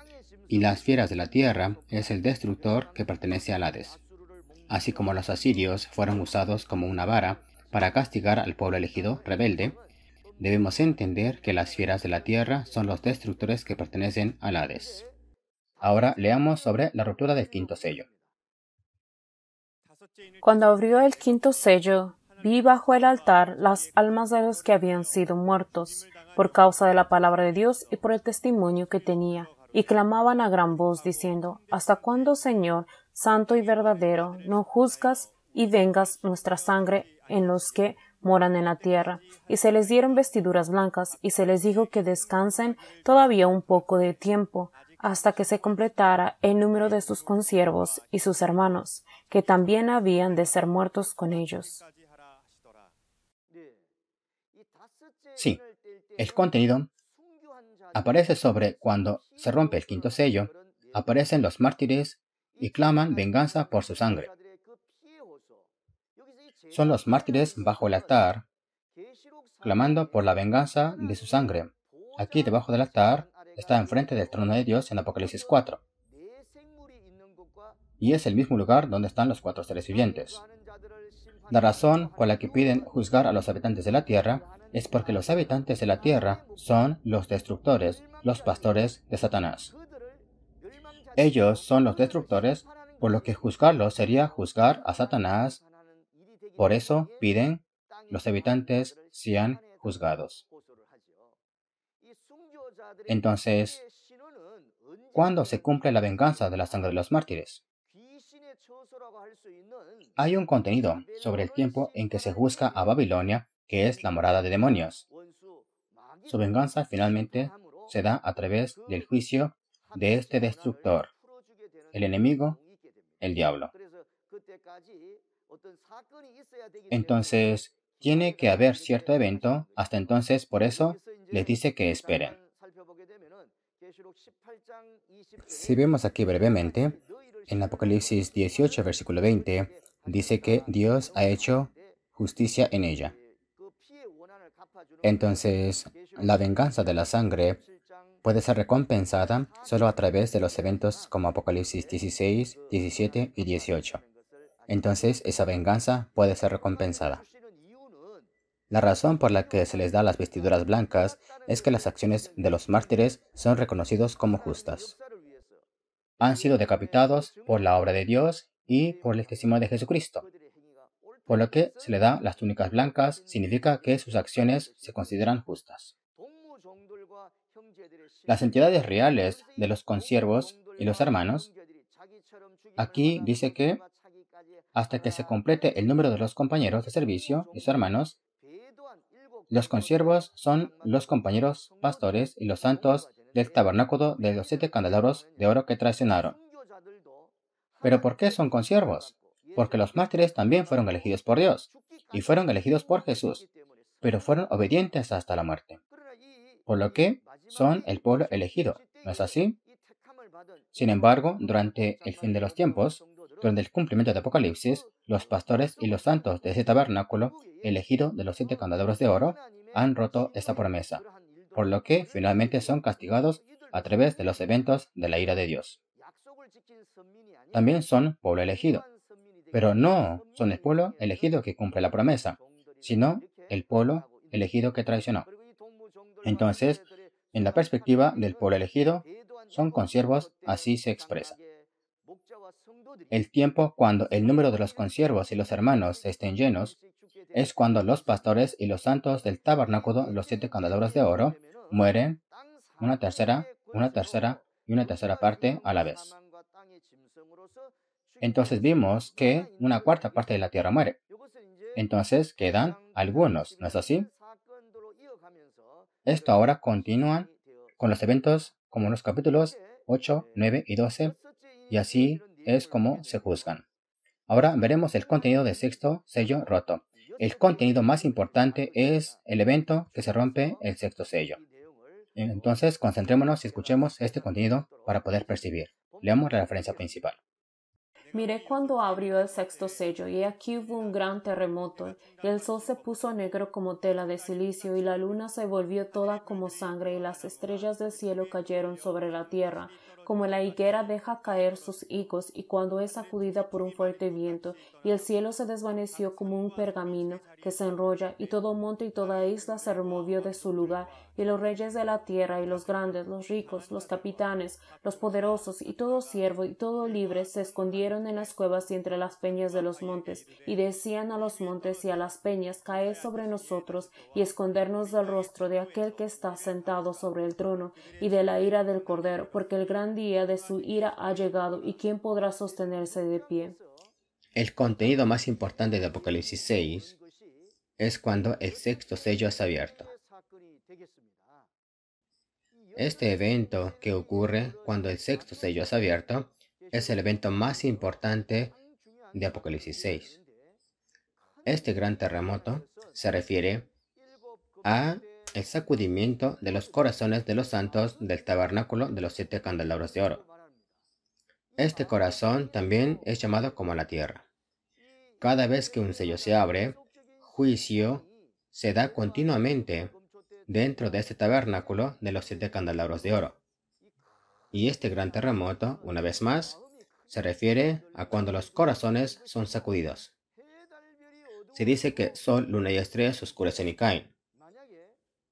y las fieras de la tierra es el destructor que pertenece al Hades. Así como los asirios fueron usados como una vara para castigar al pueblo elegido rebelde, debemos entender que las fieras de la tierra son los destructores que pertenecen al Hades. Ahora leamos sobre la ruptura del quinto sello. Cuando abrió el quinto sello, vi bajo el altar las almas de los que habían sido muertos por causa de la palabra de Dios y por el testimonio que tenía, y clamaban a gran voz diciendo, ¿Hasta cuándo, Señor, santo y verdadero, no juzgas y vengas nuestra sangre en los que moran en la tierra? Y se les dieron vestiduras blancas, y se les dijo que descansen todavía un poco de tiempo, hasta que se completara el número de sus consiervos y sus hermanos, que también habían de ser muertos con ellos. Sí, el contenido aparece sobre cuando se rompe el quinto sello, aparecen los mártires y claman venganza por su sangre. Son los mártires bajo el altar, clamando por la venganza de su sangre. Aquí debajo del altar está enfrente del trono de Dios en Apocalipsis 4. Y es el mismo lugar donde están los cuatro seres vivientes. La razón por la que piden juzgar a los habitantes de la tierra es porque los habitantes de la tierra son los destructores, los pastores de Satanás. Ellos son los destructores, por lo que juzgarlos sería juzgar a Satanás. Por eso piden los habitantes sean juzgados. Entonces, ¿cuándo se cumple la venganza de la sangre de los mártires? Hay un contenido sobre el tiempo en que se juzga a Babilonia, que es la morada de demonios. Su venganza finalmente se da a través del juicio de este destructor, el enemigo, el diablo. Entonces, tiene que haber cierto evento, hasta entonces por eso les dice que esperen. Si vemos aquí brevemente, en Apocalipsis 18, versículo 20, dice que Dios ha hecho justicia en ella. Entonces, la venganza de la sangre puede ser recompensada solo a través de los eventos como Apocalipsis 16, 17 y 18. Entonces, esa venganza puede ser recompensada. La razón por la que se les da las vestiduras blancas es que las acciones de los mártires son reconocidos como justas. Han sido decapitados por la obra de Dios y por el testimonio de Jesucristo. Por lo que se le da las túnicas blancas significa que sus acciones se consideran justas. Las entidades reales de los consiervos y los hermanos, aquí dice que hasta que se complete el número de los compañeros de servicio y sus hermanos, los consiervos son los compañeros, pastores y los santos del tabernáculo de los siete candelabros de oro que traicionaron. ¿Pero por qué son consiervos? Porque los mártires también fueron elegidos por Dios y fueron elegidos por Jesús, pero fueron obedientes hasta la muerte. Por lo que son el pueblo elegido, ¿no es así? Sin embargo, durante el fin de los tiempos, durante el cumplimiento de Apocalipsis, los pastores y los santos de ese tabernáculo, elegido de los siete candadores de oro, han roto esta promesa, por lo que finalmente son castigados a través de los eventos de la ira de Dios. También son pueblo elegido, pero no son el pueblo elegido que cumple la promesa, sino el pueblo elegido que traicionó. Entonces, en la perspectiva del pueblo elegido, son consiervos, así se expresa. El tiempo cuando el número de los consiervos y los hermanos estén llenos es cuando los pastores y los santos del tabernáculo, los siete candelabros de oro, mueren una tercera, una tercera y una tercera parte a la vez. Entonces vimos que una cuarta parte de la tierra muere. Entonces quedan algunos, ¿no es así? Esto ahora continúa con los eventos como los capítulos 8, 9 y 12 y así es como se juzgan. Ahora veremos el contenido del sexto sello roto. El contenido más importante es el evento que se rompe el sexto sello. Entonces, concentrémonos y escuchemos este contenido para poder percibir. Leamos la referencia principal. Miré cuando abrió el sexto sello, y aquí hubo un gran terremoto, y el sol se puso negro como tela de silicio, y la luna se volvió toda como sangre, y las estrellas del cielo cayeron sobre la tierra, como la higuera deja caer sus higos y cuando es sacudida por un fuerte viento, y el cielo se desvaneció como un pergamino, que se enrolla, y todo monte y toda isla se removió de su lugar, y los reyes de la tierra, y los grandes, los ricos, los capitanes, los poderosos, y todo siervo y todo libre se escondieron en las cuevas y entre las peñas de los montes, y decían a los montes y a las peñas, cae sobre nosotros, y escondernos del rostro de aquel que está sentado sobre el trono, y de la ira del Cordero, porque el gran día de su ira ha llegado, y quién podrá sostenerse de pie. El contenido más importante de Apocalipsis 6 es cuando el sexto sello es abierto. Este evento que ocurre cuando el sexto sello es abierto es el evento más importante de Apocalipsis 6. Este gran terremoto se refiere a el sacudimiento de los corazones de los santos del tabernáculo de los siete candelabros de oro. Este corazón también es llamado como la tierra. Cada vez que un sello se abre, juicio se da continuamente dentro de este tabernáculo de los siete candelabros de oro. Y este gran terremoto, una vez más, se refiere a cuando los corazones son sacudidos. Se dice que sol, luna y estrellas oscurecen y caen.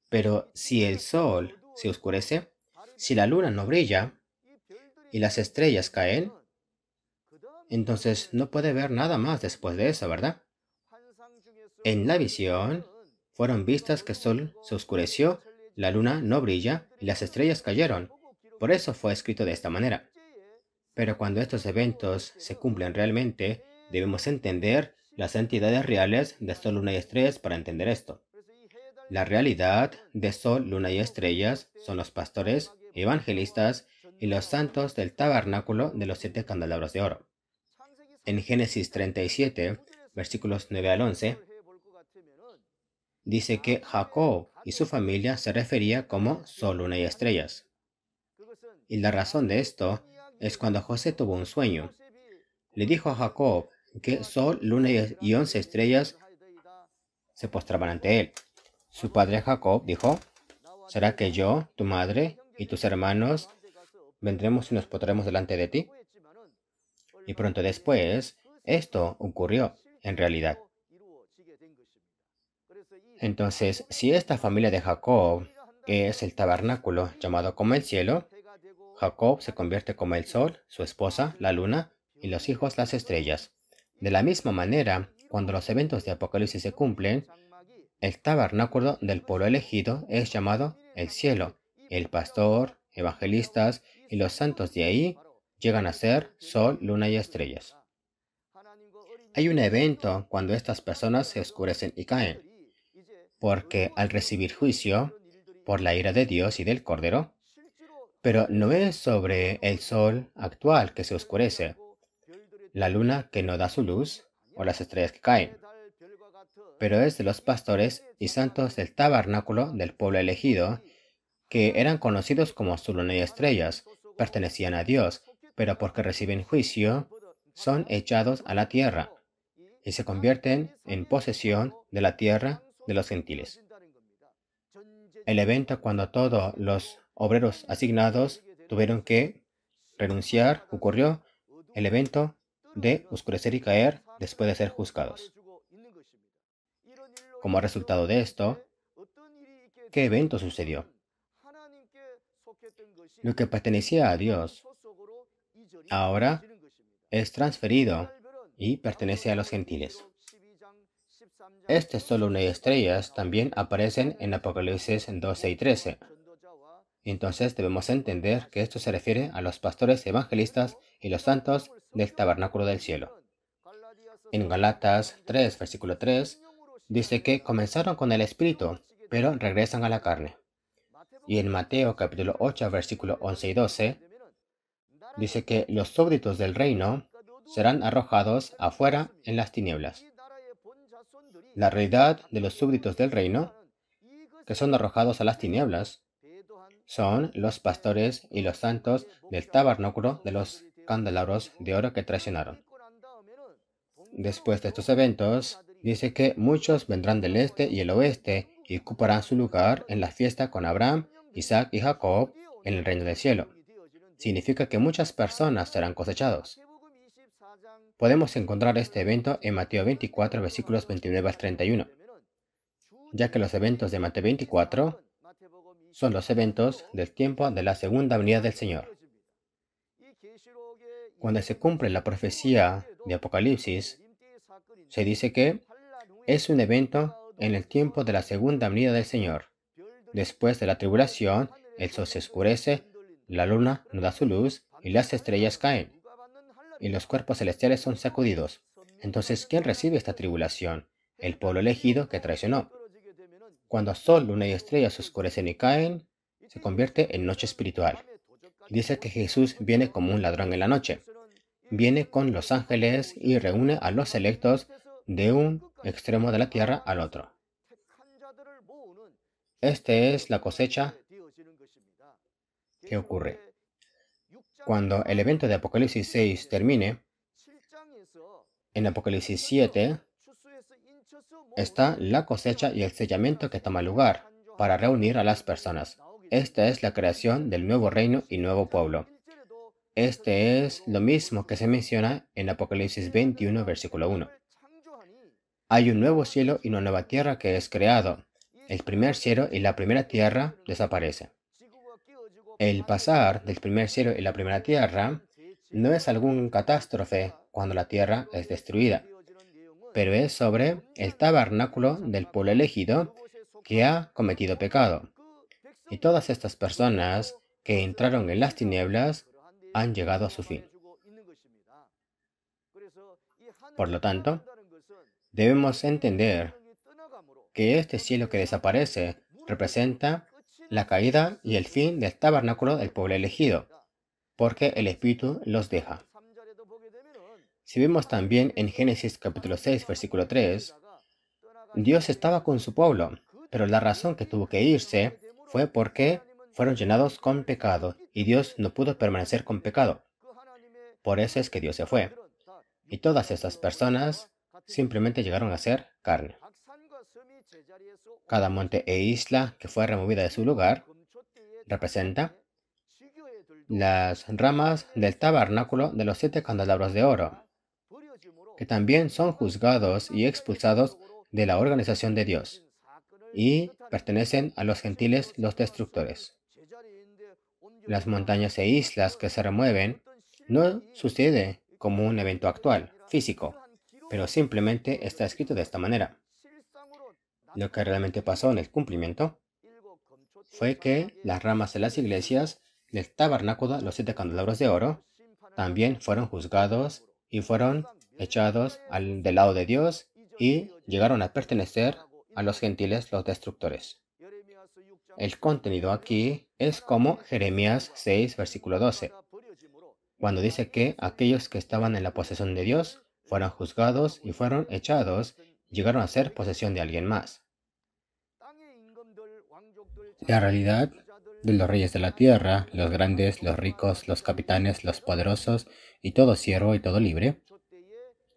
Pero si el sol se oscurece, si la luna no brilla y las estrellas caen, entonces no puede ver nada más después de eso, ¿verdad? En la visión fueron vistas que el sol se oscureció, la luna no brilla y las estrellas cayeron. Por eso fue escrito de esta manera. Pero cuando estos eventos se cumplen realmente, debemos entender las entidades reales de Sol, Luna y Estrellas para entender esto. La realidad de Sol, Luna y Estrellas son los pastores, evangelistas y los santos del tabernáculo de los siete candelabros de oro. En Génesis 37, versículos 9 al 11, dice que Jacob y su familia se refería como sol, luna y estrellas. Y la razón de esto es cuando José tuvo un sueño. Le dijo a Jacob que sol, luna y once estrellas se postraban ante él. Su padre Jacob dijo, ¿será que yo, tu madre y tus hermanos vendremos y nos postraremos delante de ti? Y pronto después, esto ocurrió en realidad. Entonces, si esta familia de Jacob es el tabernáculo llamado como el cielo, Jacob se convierte como el sol, su esposa, la luna, y los hijos, las estrellas. De la misma manera, cuando los eventos de Apocalipsis se cumplen, el tabernáculo del pueblo elegido es llamado el cielo. El pastor, evangelistas y los santos de ahí llegan a ser sol, luna y estrellas. Hay un evento cuando estas personas se oscurecen y caen porque al recibir juicio por la ira de Dios y del Cordero, pero no es sobre el sol actual que se oscurece, la luna que no da su luz o las estrellas que caen, pero es de los pastores y santos del tabernáculo del pueblo elegido, que eran conocidos como su luna y estrellas, pertenecían a Dios, pero porque reciben juicio, son echados a la tierra y se convierten en posesión de la tierra de los gentiles. El evento cuando todos los obreros asignados tuvieron que renunciar ocurrió el evento de oscurecer y caer después de ser juzgados. Como resultado de esto, ¿qué evento sucedió? Lo que pertenecía a Dios ahora es transferido y pertenece a los gentiles. Este solo una y estrellas también aparecen en Apocalipsis 12 y 13. Entonces debemos entender que esto se refiere a los pastores evangelistas y los santos del tabernáculo del cielo. En Galatas 3, versículo 3, dice que comenzaron con el Espíritu, pero regresan a la carne. Y en Mateo capítulo 8, versículo 11 y 12, dice que los súbditos del reino serán arrojados afuera en las tinieblas la realidad de los súbditos del reino, que son arrojados a las tinieblas, son los pastores y los santos del tabernáculo de los candelabros de oro que traicionaron. Después de estos eventos, dice que muchos vendrán del este y el oeste y ocuparán su lugar en la fiesta con Abraham, Isaac y Jacob en el reino del cielo. Significa que muchas personas serán cosechados. Podemos encontrar este evento en Mateo 24, versículos 29 al 31, ya que los eventos de Mateo 24 son los eventos del tiempo de la segunda venida del Señor. Cuando se cumple la profecía de Apocalipsis, se dice que es un evento en el tiempo de la segunda venida del Señor. Después de la tribulación, el sol se oscurece, la luna no da su luz y las estrellas caen y los cuerpos celestiales son sacudidos. Entonces, ¿quién recibe esta tribulación? El pueblo elegido que traicionó. Cuando sol, luna y estrellas oscurecen y caen, se convierte en noche espiritual. Dice que Jesús viene como un ladrón en la noche. Viene con los ángeles y reúne a los electos de un extremo de la tierra al otro. Esta es la cosecha que ocurre. Cuando el evento de Apocalipsis 6 termine, en Apocalipsis 7 está la cosecha y el sellamiento que toma lugar para reunir a las personas. Esta es la creación del nuevo reino y nuevo pueblo. Este es lo mismo que se menciona en Apocalipsis 21, versículo 1. Hay un nuevo cielo y una nueva tierra que es creado. El primer cielo y la primera tierra desaparecen. El pasar del primer cielo y la primera tierra no es algún catástrofe cuando la tierra es destruida, pero es sobre el tabernáculo del pueblo elegido que ha cometido pecado. Y todas estas personas que entraron en las tinieblas han llegado a su fin. Por lo tanto, debemos entender que este cielo que desaparece representa la caída y el fin del tabernáculo del pueblo elegido, porque el Espíritu los deja. Si vemos también en Génesis capítulo 6, versículo 3, Dios estaba con su pueblo, pero la razón que tuvo que irse fue porque fueron llenados con pecado y Dios no pudo permanecer con pecado. Por eso es que Dios se fue. Y todas esas personas simplemente llegaron a ser carne. Cada monte e isla que fue removida de su lugar representa las ramas del tabernáculo de los siete candelabros de oro, que también son juzgados y expulsados de la organización de Dios, y pertenecen a los gentiles los destructores. Las montañas e islas que se remueven no sucede como un evento actual, físico, pero simplemente está escrito de esta manera. Lo que realmente pasó en el cumplimiento fue que las ramas de las iglesias del tabernáculo, los siete candelabros de oro, también fueron juzgados y fueron echados al, del lado de Dios y llegaron a pertenecer a los gentiles, los destructores. El contenido aquí es como Jeremías 6, versículo 12, cuando dice que aquellos que estaban en la posesión de Dios fueron juzgados y fueron echados llegaron a ser posesión de alguien más. La realidad de los reyes de la tierra, los grandes, los ricos, los capitanes, los poderosos y todo siervo y todo libre,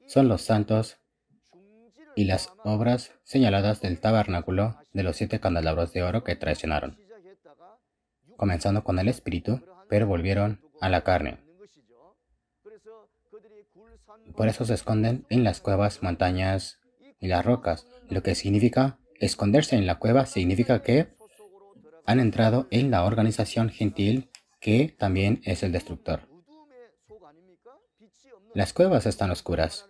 son los santos y las obras señaladas del tabernáculo de los siete candelabros de oro que traicionaron, comenzando con el espíritu, pero volvieron a la carne. Por eso se esconden en las cuevas, montañas, y las rocas, lo que significa esconderse en la cueva significa que han entrado en la organización gentil que también es el destructor. Las cuevas están oscuras.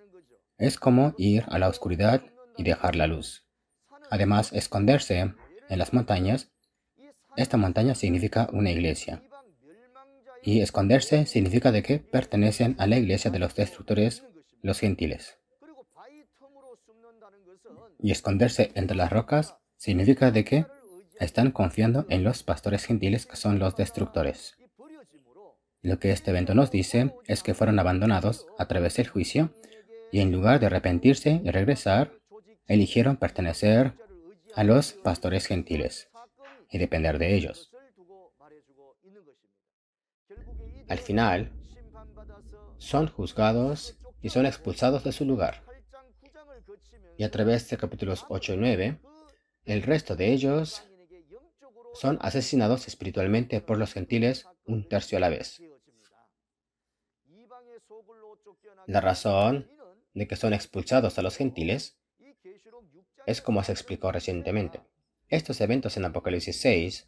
Es como ir a la oscuridad y dejar la luz. Además, esconderse en las montañas, esta montaña significa una iglesia. Y esconderse significa de que pertenecen a la iglesia de los destructores, los gentiles y esconderse entre las rocas significa de que están confiando en los pastores gentiles que son los destructores. Lo que este evento nos dice es que fueron abandonados a través del juicio y en lugar de arrepentirse y regresar, eligieron pertenecer a los pastores gentiles y depender de ellos. Al final, son juzgados y son expulsados de su lugar y a través de capítulos 8 y 9, el resto de ellos son asesinados espiritualmente por los gentiles un tercio a la vez. La razón de que son expulsados a los gentiles es como se explicó recientemente. Estos eventos en Apocalipsis 6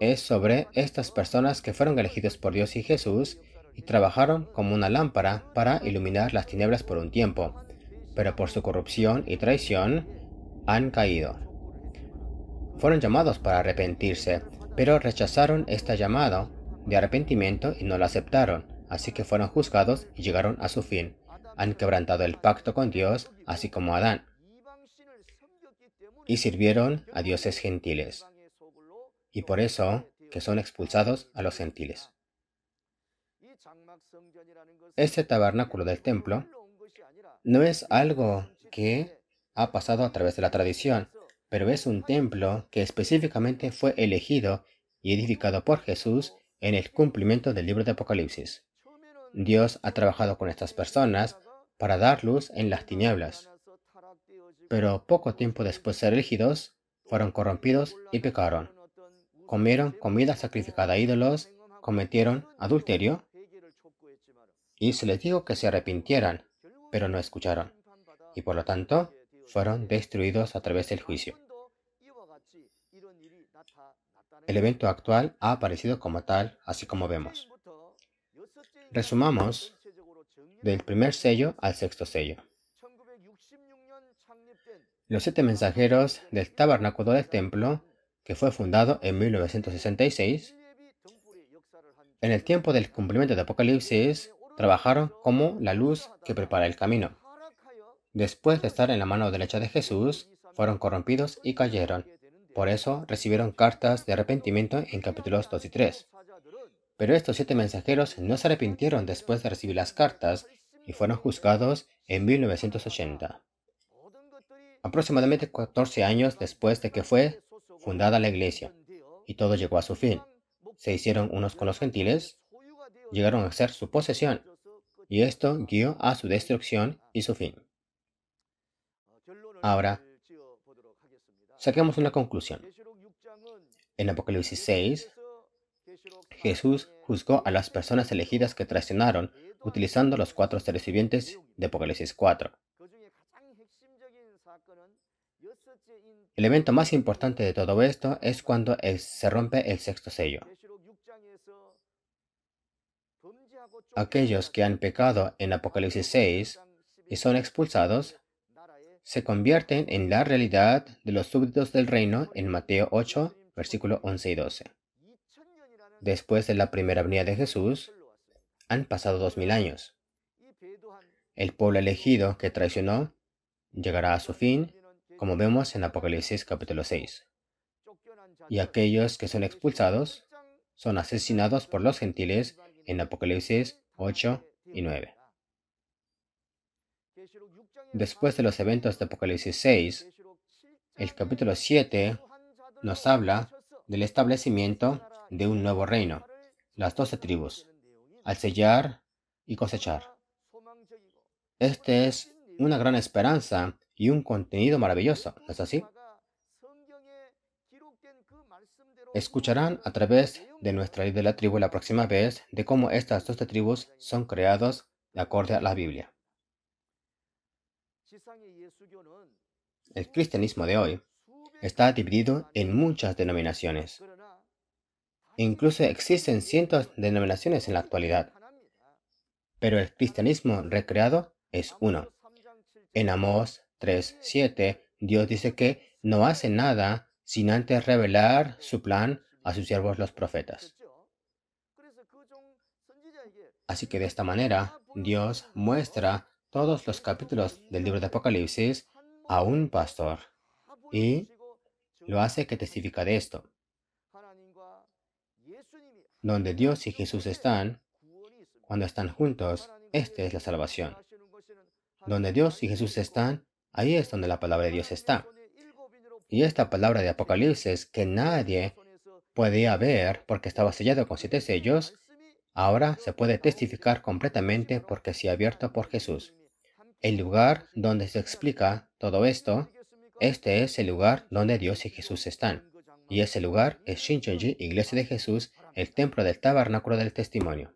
es sobre estas personas que fueron elegidos por Dios y Jesús y trabajaron como una lámpara para iluminar las tinieblas por un tiempo, pero por su corrupción y traición han caído. Fueron llamados para arrepentirse, pero rechazaron esta llamada de arrepentimiento y no la aceptaron, así que fueron juzgados y llegaron a su fin. Han quebrantado el pacto con Dios, así como Adán, y sirvieron a dioses gentiles, y por eso que son expulsados a los gentiles. Este tabernáculo del templo no es algo que ha pasado a través de la tradición, pero es un templo que específicamente fue elegido y edificado por Jesús en el cumplimiento del libro de Apocalipsis. Dios ha trabajado con estas personas para dar luz en las tinieblas, pero poco tiempo después de ser elegidos, fueron corrompidos y pecaron. Comieron comida sacrificada a ídolos, cometieron adulterio, y se les dijo que se arrepintieran, pero no escucharon, y por lo tanto fueron destruidos a través del juicio. El evento actual ha aparecido como tal, así como vemos. Resumamos del primer sello al sexto sello. Los siete mensajeros del tabernáculo del templo, que fue fundado en 1966, en el tiempo del cumplimiento de Apocalipsis, Trabajaron como la luz que prepara el camino. Después de estar en la mano derecha de Jesús, fueron corrompidos y cayeron. Por eso recibieron cartas de arrepentimiento en capítulos 2 y 3. Pero estos siete mensajeros no se arrepintieron después de recibir las cartas y fueron juzgados en 1980. Aproximadamente 14 años después de que fue fundada la iglesia, y todo llegó a su fin. Se hicieron unos con los gentiles, llegaron a ser su posesión, y esto guió a su destrucción y su fin. Ahora, saquemos una conclusión. En Apocalipsis 6, Jesús juzgó a las personas elegidas que traicionaron utilizando los cuatro seres vivientes de Apocalipsis 4. El evento más importante de todo esto es cuando se rompe el sexto sello. aquellos que han pecado en Apocalipsis 6 y son expulsados, se convierten en la realidad de los súbditos del reino en Mateo 8, versículo 11 y 12. Después de la primera venida de Jesús, han pasado dos mil años. El pueblo elegido que traicionó llegará a su fin, como vemos en Apocalipsis capítulo 6. Y aquellos que son expulsados son asesinados por los gentiles en Apocalipsis 8 y 9. Después de los eventos de Apocalipsis 6, el capítulo 7 nos habla del establecimiento de un nuevo reino, las doce tribus, al sellar y cosechar. Este es una gran esperanza y un contenido maravilloso, ¿no es así? Escucharán a través de nuestra ley de la tribu la próxima vez de cómo estas dos tribus son creadas de acuerdo a la Biblia. El cristianismo de hoy está dividido en muchas denominaciones. Incluso existen cientos de denominaciones en la actualidad. Pero el cristianismo recreado es uno. En Amós 3.7, Dios dice que no hace nada sin antes revelar su plan a sus siervos los profetas. Así que de esta manera, Dios muestra todos los capítulos del libro de Apocalipsis a un pastor y lo hace que testifica de esto. Donde Dios y Jesús están, cuando están juntos, esta es la salvación. Donde Dios y Jesús están, ahí es donde la palabra de Dios está. Y esta palabra de Apocalipsis que nadie podía ver porque estaba sellado con siete sellos, ahora se puede testificar completamente porque se ha abierto por Jesús. El lugar donde se explica todo esto, este es el lugar donde Dios y Jesús están. Y ese lugar es Shincheonji, Iglesia de Jesús, el templo del tabernáculo del testimonio.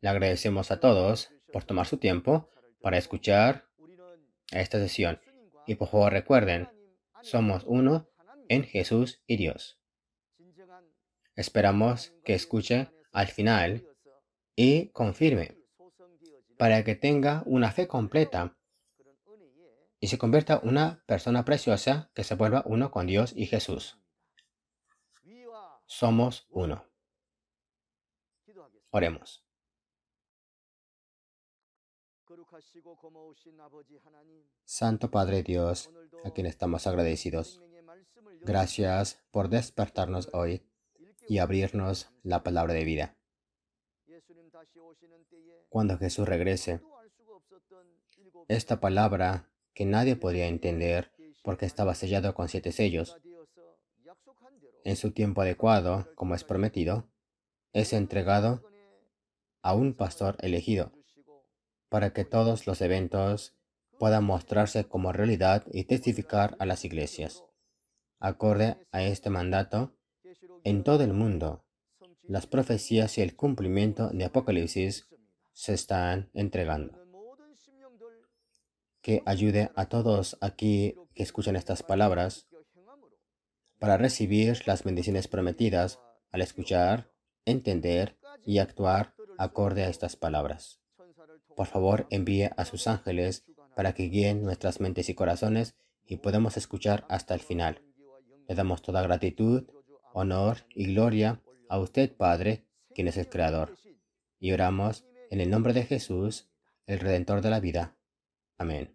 Le agradecemos a todos por tomar su tiempo para escuchar a esta sesión. Y por favor recuerden, somos uno en Jesús y Dios. Esperamos que escuche al final y confirme para que tenga una fe completa y se convierta una persona preciosa que se vuelva uno con Dios y Jesús. Somos uno. Oremos. Santo Padre Dios, a quien estamos agradecidos, gracias por despertarnos hoy y abrirnos la palabra de vida. Cuando Jesús regrese, esta palabra que nadie podía entender porque estaba sellado con siete sellos, en su tiempo adecuado, como es prometido, es entregado a un pastor elegido para que todos los eventos puedan mostrarse como realidad y testificar a las iglesias. Acorde a este mandato, en todo el mundo, las profecías y el cumplimiento de Apocalipsis se están entregando. Que ayude a todos aquí que escuchan estas palabras para recibir las bendiciones prometidas al escuchar, entender y actuar acorde a estas palabras. Por favor, envíe a sus ángeles para que guíen nuestras mentes y corazones y podamos escuchar hasta el final. Le damos toda gratitud, honor y gloria a usted, Padre, quien es el Creador. Y oramos en el nombre de Jesús, el Redentor de la vida. Amén.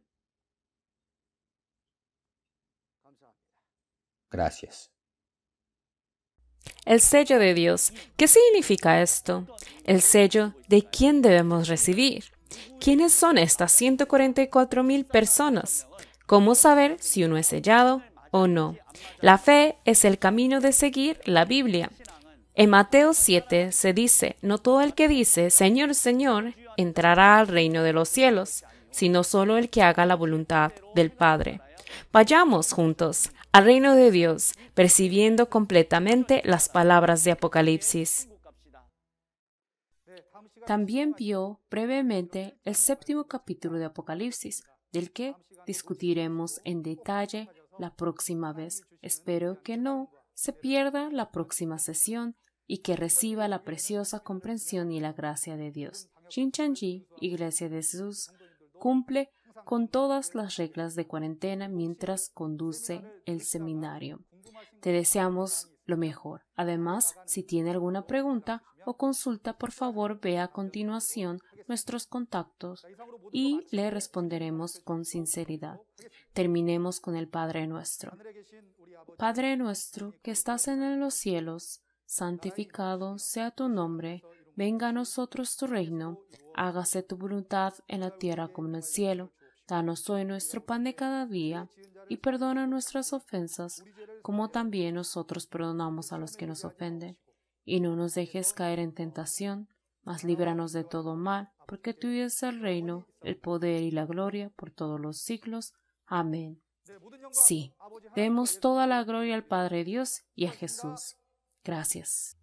Gracias. El sello de Dios. ¿Qué significa esto? El sello de quién debemos recibir. ¿Quiénes son estas cuatro mil personas? ¿Cómo saber si uno es sellado o no? La fe es el camino de seguir la Biblia. En Mateo 7 se dice, no todo el que dice, Señor, Señor, entrará al reino de los cielos, sino solo el que haga la voluntad del Padre. Vayamos juntos al reino de Dios, percibiendo completamente las palabras de Apocalipsis. También vio brevemente el séptimo capítulo de Apocalipsis, del que discutiremos en detalle la próxima vez. Espero que no se pierda la próxima sesión y que reciba la preciosa comprensión y la gracia de Dios. Shinchanji, Iglesia de Jesús, cumple con todas las reglas de cuarentena mientras conduce el seminario. Te deseamos lo mejor. Además, si tiene alguna pregunta o consulta, por favor ve a continuación nuestros contactos y le responderemos con sinceridad. Terminemos con el Padre nuestro. Padre nuestro que estás en los cielos, santificado sea tu nombre, venga a nosotros tu reino, hágase tu voluntad en la tierra como en el cielo. Danos hoy nuestro pan de cada día y perdona nuestras ofensas, como también nosotros perdonamos a los que nos ofenden. Y no nos dejes caer en tentación, mas líbranos de todo mal, porque tú es el reino, el poder y la gloria por todos los siglos. Amén. Sí, demos toda la gloria al Padre Dios y a Jesús. Gracias.